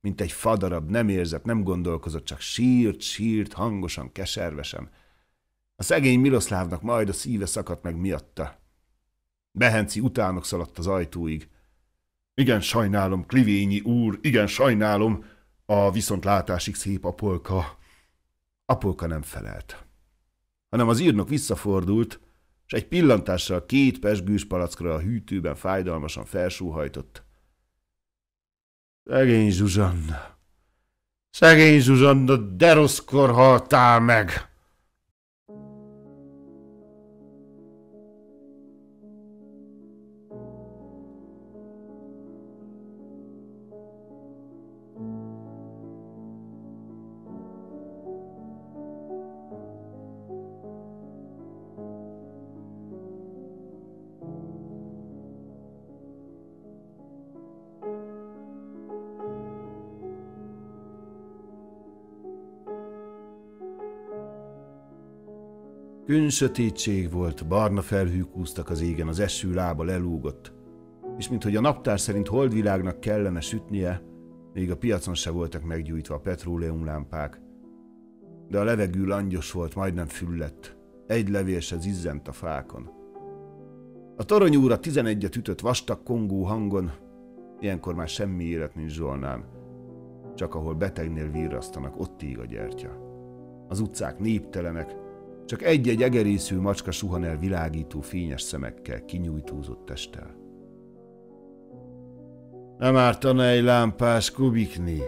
Mint egy fadarab, nem érzett, nem gondolkozott, csak sírt, sírt, hangosan, keservesen. A szegény Miloszlávnak majd a szíve szakadt meg miatta. Behenci utánok szaladt az ajtóig. Igen, sajnálom, Klivényi úr, igen, sajnálom, a viszontlátásig szép apolka. Apolka nem felelt, hanem az írnok visszafordult, és egy pillantással két pesgős palackra a hűtőben fájdalmasan felsúhajtott. Szegény Zsuzsanna! Szegény Zsuzsanna, de rosszkor haltál meg! Könyvsötétség volt, barna felhők úztak az égen, az eső lába lelúgott, és minthogy a naptár szerint holdvilágnak kellene sütnie, még a piacon se voltak meggyújtva a petróleumlámpák. De a levegő langyos volt, majdnem füllett. Egy levél se zizzent a fákon. A torony tizenegyet ütött vastag kongó hangon, ilyenkor már semmi élet nincs Zsolnán. Csak ahol betegnél virrasztanak, ott ég a gyertya. Az utcák néptelenek, csak egy-egy egerészű macska suhan el világító, fényes szemekkel, kinyújtózott testtel. Nem ártana egy lámpás kubikni,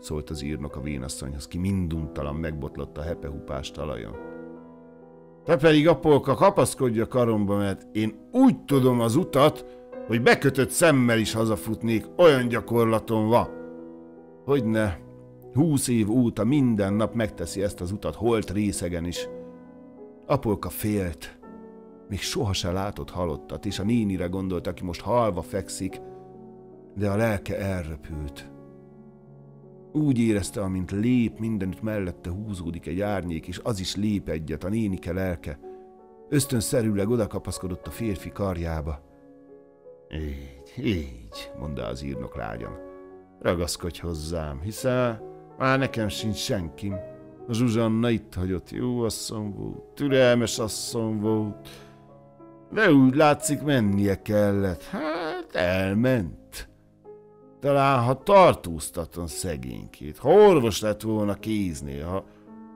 szólt az írnok a vénasszonyhoz, ki minduntalan megbotlott a hepehupás talajon. Te pedig, apolka, kapaszkodj a karomba, mert én úgy tudom az utat, hogy bekötött szemmel is hazafutnék, olyan gyakorlatom hogy Hogyne, húsz év óta minden nap megteszi ezt az utat holt részegen is – Apolka félt. Még sohasem látott halottat, és a nénire gondolt, aki most halva fekszik, de a lelke elröpült. Úgy érezte, amint lép, mindenütt mellette húzódik egy árnyék, és az is lép egyet, a nénike lelke. Ösztönszerűleg odakapaszkodott a férfi karjába. Így, így, mondta az írnok lágyan. Ragaszkodj hozzám, hiszen már nekem sincs senkim. Zsuzsanna itt hagyott, jó asszony volt, türelmes asszony volt, de úgy látszik mennie kellett. Hát elment. Talán ha tartóztatom szegénykét, ha orvos lett volna kéznél, ha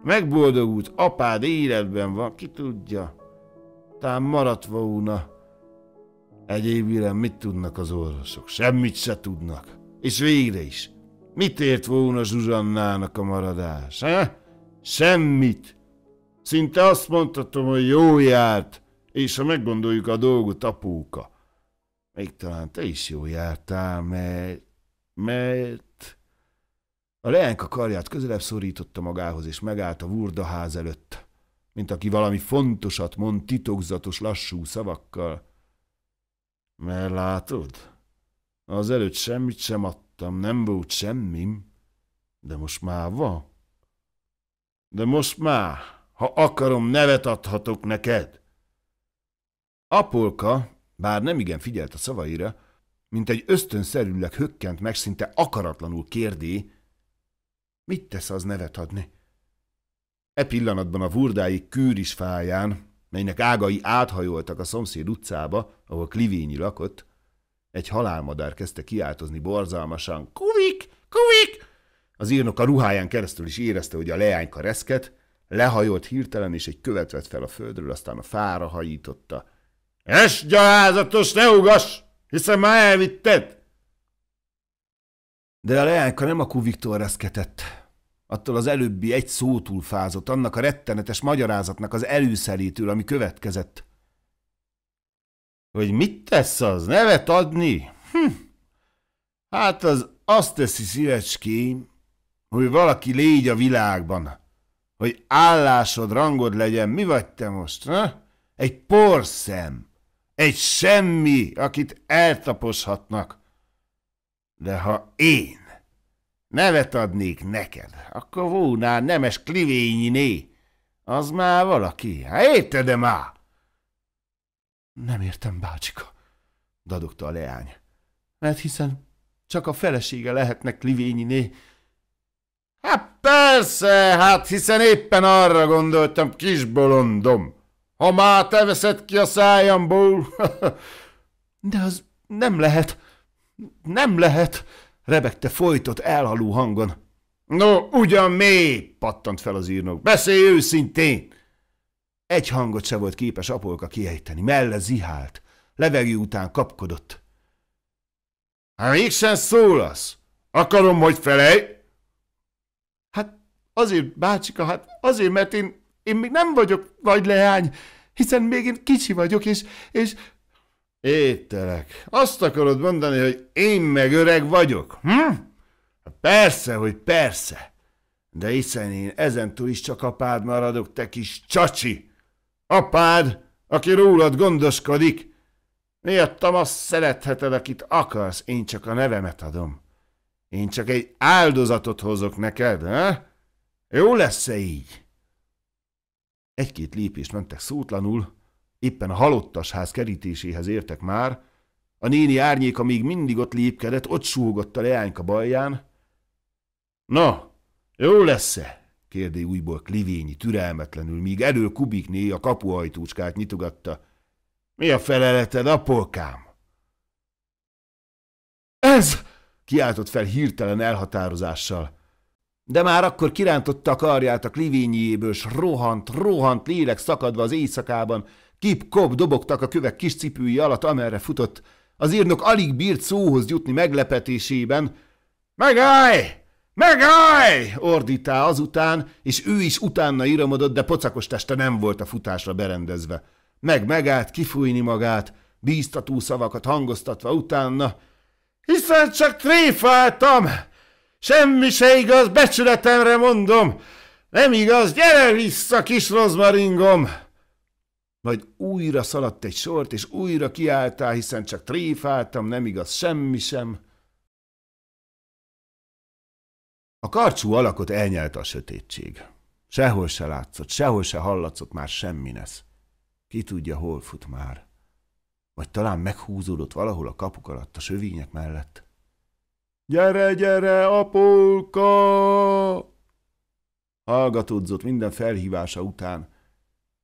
megboldogult apád életben van, ki tudja, talán maradt volna. Egyébiren mit tudnak az orvosok? Semmit se tudnak. És végre is. Mit ért volna Zsuzsannának a maradás, Eh? Semmit. Szinte azt mondhatom, hogy jó járt, és ha meggondoljuk a dolgot, apóka, még talán te is jó jártál, mert... mert... A leányka karját közelebb szorította magához, és megállt a vurdaház előtt, mint aki valami fontosat mond titokzatos lassú szavakkal. Mert látod, az előtt semmit sem adtam, nem volt semmim, de most már van. De most már, ha akarom, nevet adhatok neked. Apolka, bár nem igen figyelt a szavaira, mint egy ösztönszerűleg hökkent meg, szinte akaratlanul kérdé, mit tesz az nevet adni? E pillanatban a vurdái kűris fáján, melynek ágai áthajoltak a szomszéd utcába, ahol Klivényi lakott, egy halálmadár kezdte kiáltozni borzalmasan, kuvik, kuvik, az írnok a ruháján keresztül is érezte, hogy a leányka reszket, lehajolt hirtelen, és egy követ vett fel a földről, aztán a fára hajította. – Es gyalázatos, ne ugass, hiszen már elvitted! De a leányka nem a Kuviktól reszketett. Attól az előbbi egy szó fázott, annak a rettenetes magyarázatnak az előszerétől, ami következett. – Hogy mit tesz az? Nevet adni? Hm. – Hát az azt teszi szívecském, hogy valaki légy a világban, hogy állásod, rangod legyen, mi vagy te most, ne? Egy porszem, egy semmi, akit eltaposhatnak. De ha én nevet adnék neked, akkor vónál nemes né, az már valaki, ha érted-e már? Nem értem, bácsika, dadogta a leány, mert hiszen csak a felesége lehetnek né, Hát persze, hát hiszen éppen arra gondoltam, kis bolondom. Ha már te veszed ki a szájamból. (laughs) De az nem lehet, nem lehet, rebegte folytott elhaló hangon. No, ugyan mi? pattant fel az írnok. Beszélj őszintén! Egy hangot se volt képes apolka kiejteni, melle zihált, levegő után kapkodott. Hát mégsem szólasz? Akarom, hogy felej! Azért, bácsika, hát azért, mert én, én még nem vagyok nagy leány, hiszen még én kicsi vagyok, és, és... Ételek, azt akarod mondani, hogy én meg öreg vagyok? Hm? Hát persze, hogy persze. De hiszen én ezentúl is csak apád maradok, te kis csacsi. Apád, aki rólad gondoskodik. Miattam azt szeretheted, akit akarsz, én csak a nevemet adom. Én csak egy áldozatot hozok neked, ha? Jó lesz-e így? Egy-két lépést mentek szótlanul, éppen a halottas ház kerítéséhez értek már, a néni árnyéka még mindig ott lépkedett, ott súgott a leányka balján. Na, jó lesz-e? kérdé újból Klivényi türelmetlenül, míg elő Kubikné a kapuajtócskát nyitogatta. Mi a feleleted, apolkám? Ez! kiáltott fel hirtelen elhatározással. De már akkor kirántotta a karját a klivényéből, s rohant, rohant lélek szakadva az éjszakában. Kip-kop dobogtak a kövek kis cipői alatt, amerre futott. Az írnok alig bírt szóhoz jutni meglepetésében. – Megállj! Megállj! – ordítá azután, és ő is utána iramodott, de pocakos teste nem volt a futásra berendezve. Meg megállt kifújni magát, bíztató szavakat hangoztatva utána. – Hiszen csak tréfáltam! Semmi se igaz, becsületemre mondom! Nem igaz, gyere vissza, kis rozmaringom! Majd újra szaladt egy sort, és újra kiálltál, hiszen csak tréfáltam, nem igaz semmi sem. A karcsú alakot elnyelte a sötétség. Sehol se látszott, sehol se hallatszott már semmi lesz. Ki tudja, hol fut már. Vagy talán meghúzódott valahol a kapuk alatt, a sövények mellett. Gyere, gyere, apóka! Hallgatódzott minden felhívása után.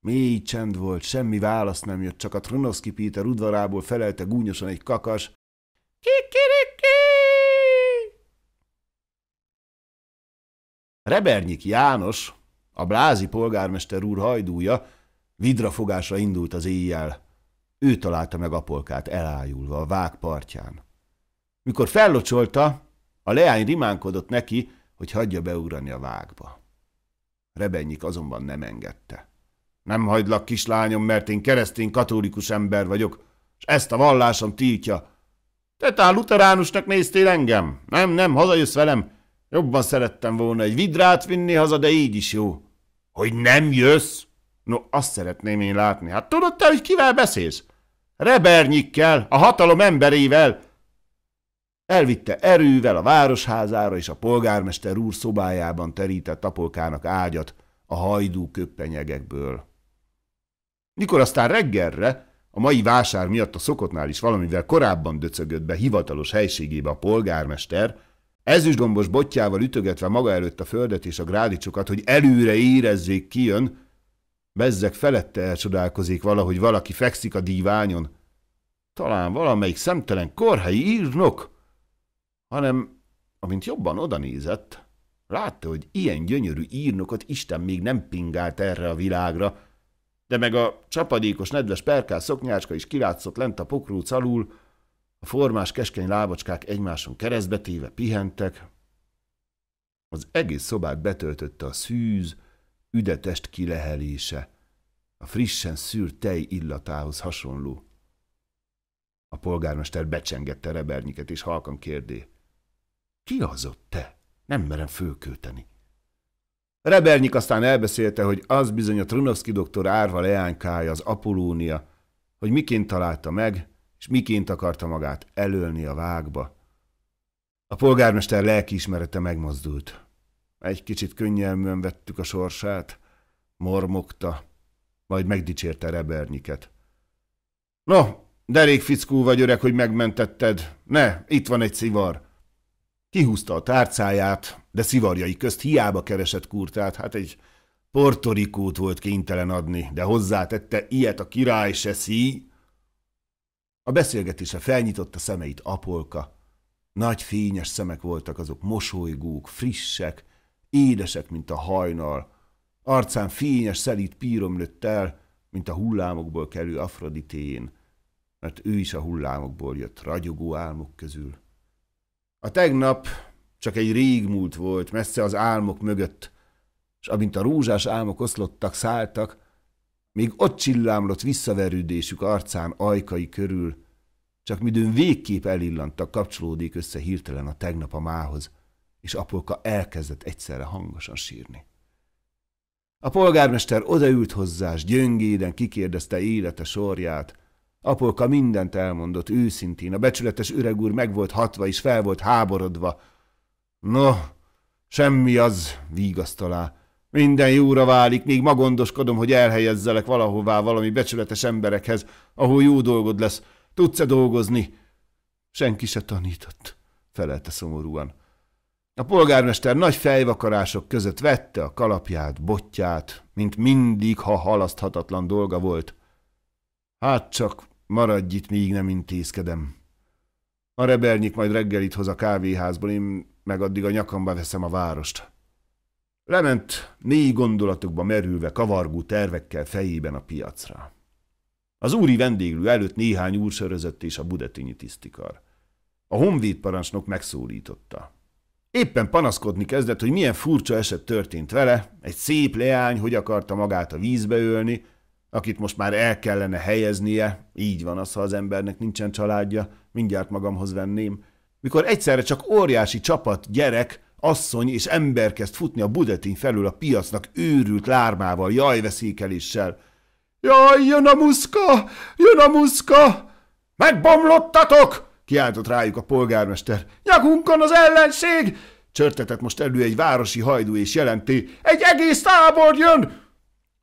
Mély csend volt, semmi válasz nem jött, csak a Trunoszki Péter udvarából felelte gúnyosan egy kakas. Kikiriki! Rebernyik János, a blázi polgármester úr hajdúja, vidrafogásra indult az éjjel. Ő találta meg apolkát elájulva a vág partján. Mikor fellocsolta, a leány rimánkodott neki, hogy hagyja beugrani a vágba. Rebenyik azonban nem engedte. Nem hagylak, kislányom, mert én keresztény katolikus ember vagyok, és ezt a vallásom tiltja. Te tál luteránusnak néztél engem? Nem, nem, hazajössz velem. Jobban szerettem volna egy vidrát vinni haza, de így is jó. Hogy nem jössz? No, azt szeretném én látni. Hát tudod te, hogy kivel beszélsz? Rebernyikkel, a hatalom emberével, Elvitte erővel a városházára és a polgármester úr szobájában terített apolkának ágyat a hajdú köppenyegekből. Mikor aztán reggelre, a mai vásár miatt a szokottnál is valamivel korábban döcögött be hivatalos helységébe a polgármester, ezüstgombos botjával ütögetve maga előtt a földet és a grádicsokat, hogy előre érezzék kijön, bezzeg felette elcsodálkozik valahogy valaki fekszik a díványon. Talán valamelyik szemtelen korhelyi írnok? hanem amint jobban odanézett, látta, hogy ilyen gyönyörű írnokot Isten még nem pingált erre a világra, de meg a csapadékos nedves perkás szoknyácska is kilátszott lent a pokróc alul, a formás keskeny lábacskák egymáson téve pihentek. Az egész szobát betöltötte a szűz, üdetest kilehelése, a frissen szűrt tej illatához hasonló. A polgármester becsengette rebernyiket, és halkan kérdé. Ki az ott te? Nem merem fölkölteni. Rebelnyik aztán elbeszélte, hogy az bizony a Trunovszki doktor árva leánykája, az Apolónia, hogy miként találta meg, és miként akarta magát elölni a vágba. A polgármester lelkiismerete megmozdult. Egy kicsit könnyelműen vettük a sorsát, mormogta, majd megdicsérte Rebernyiket. No, derék fickó vagy öreg, hogy megmentetted. Ne, itt van egy szivar. Kihúzta a tárcáját, de szivarjai közt hiába keresett kurtát, hát egy portorikót volt kénytelen adni, de hozzátette, ilyet a király se szí. A beszélgetése felnyitotta szemeit Apolka. Nagy fényes szemek voltak azok, mosolygók, frissek, édesek, mint a hajnal. Arcán fényes szelít pírom lőtt el, mint a hullámokból kerül Afroditén, mert ő is a hullámokból jött ragyogó álmok közül. A tegnap csak egy rég múlt volt, messze az álmok mögött, és amint a rózsás álmok oszlottak, szálltak, még ott csillámlott visszaverődésük arcán, ajkai körül, csak midőn végképp elillantak, kapcsolódik össze hirtelen a tegnap a mához, és Apolka elkezdett egyszerre hangosan sírni. A polgármester odaült hozzá, és gyöngéden kikérdezte élete sorját, Apolka mindent elmondott őszintén, a becsületes öreg úr meg volt hatva és fel volt háborodva. No, semmi az, vígasztalá. Minden jóra válik, még ma gondoskodom, hogy elhelyezzelek valahová valami becsületes emberekhez, ahol jó dolgod lesz. Tudsz-e dolgozni? Senki se tanított, felelte szomorúan. A polgármester nagy fejvakarások között vette a kalapját, botját, mint mindig, ha halaszthatatlan dolga volt. Hát csak Maradj itt, míg nem intézkedem. A rebelnyik majd reggelit hoz a kávéházból, én meg addig a nyakamba veszem a várost. Lement négy gondolatokba merülve, kavargó tervekkel fejében a piacra. Az úri vendéglő előtt néhány úr sörözött és a budetinyi tisztikar. A honvéd parancsnok megszólította. Éppen panaszkodni kezdett, hogy milyen furcsa eset történt vele, egy szép leány, hogy akarta magát a vízbe ölni, akit most már el kellene helyeznie, így van az, ha az embernek nincsen családja, mindjárt magamhoz venném, mikor egyszerre csak óriási csapat, gyerek, asszony és ember kezd futni a Budetin felül a piacnak őrült lármával, jajveszékeléssel. Jaj, jön a muszka! Jön a muszka! Megbomlottatok! kiáltott rájuk a polgármester. Nyakunkon az ellenség! Csörtetett most elő egy városi hajdú és jelenti. Egy egész tábor jön!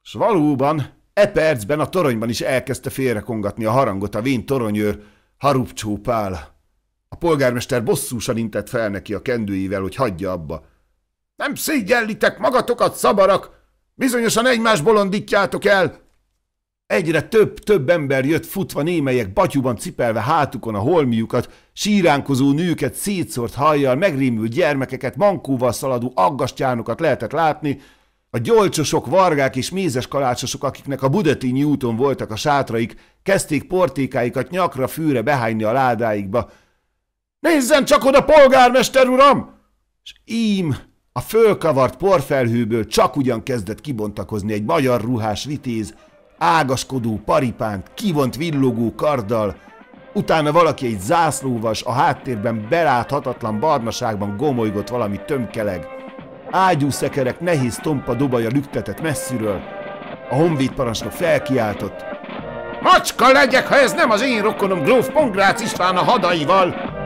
S valóban E percben a toronyban is elkezdte félrekongatni a harangot a vén toronyőr Harupcsó Pál. A polgármester bosszúsan intett fel neki a kendőivel, hogy hagyja abba. – Nem szégyellitek magatokat, szabarak! Bizonyosan egymás bolondítjátok el! Egyre több-több ember jött futva némelyek batyúban cipelve hátukon a holmiukat, síránkozó nőket, szétszórt hajjal, megrémült gyermekeket, mankóval szaladó aggastyánokat lehetett látni, a gyolcsosok, vargák és mézes kalácsosok, akiknek a Budetényi úton voltak a sátraik, kezdték portékáikat nyakra fűre behányni a ládáikba. Nézzen csak oda, polgármester uram! És ím, a fölkavart porfelhőből csak ugyan kezdett kibontakozni egy magyar ruhás vitéz, ágaskodó paripánt, kivont villogó karddal, utána valaki egy zászlóvas a háttérben beláthatatlan barnaságban gomolygott valami tömkeleg – szekerek nehéz tompa dobaja lüktetett messziről. A honvéd parancsnok felkiáltott. Macska legyek, ha ez nem az én rokonom Gróf Pongrácz István a hadaival!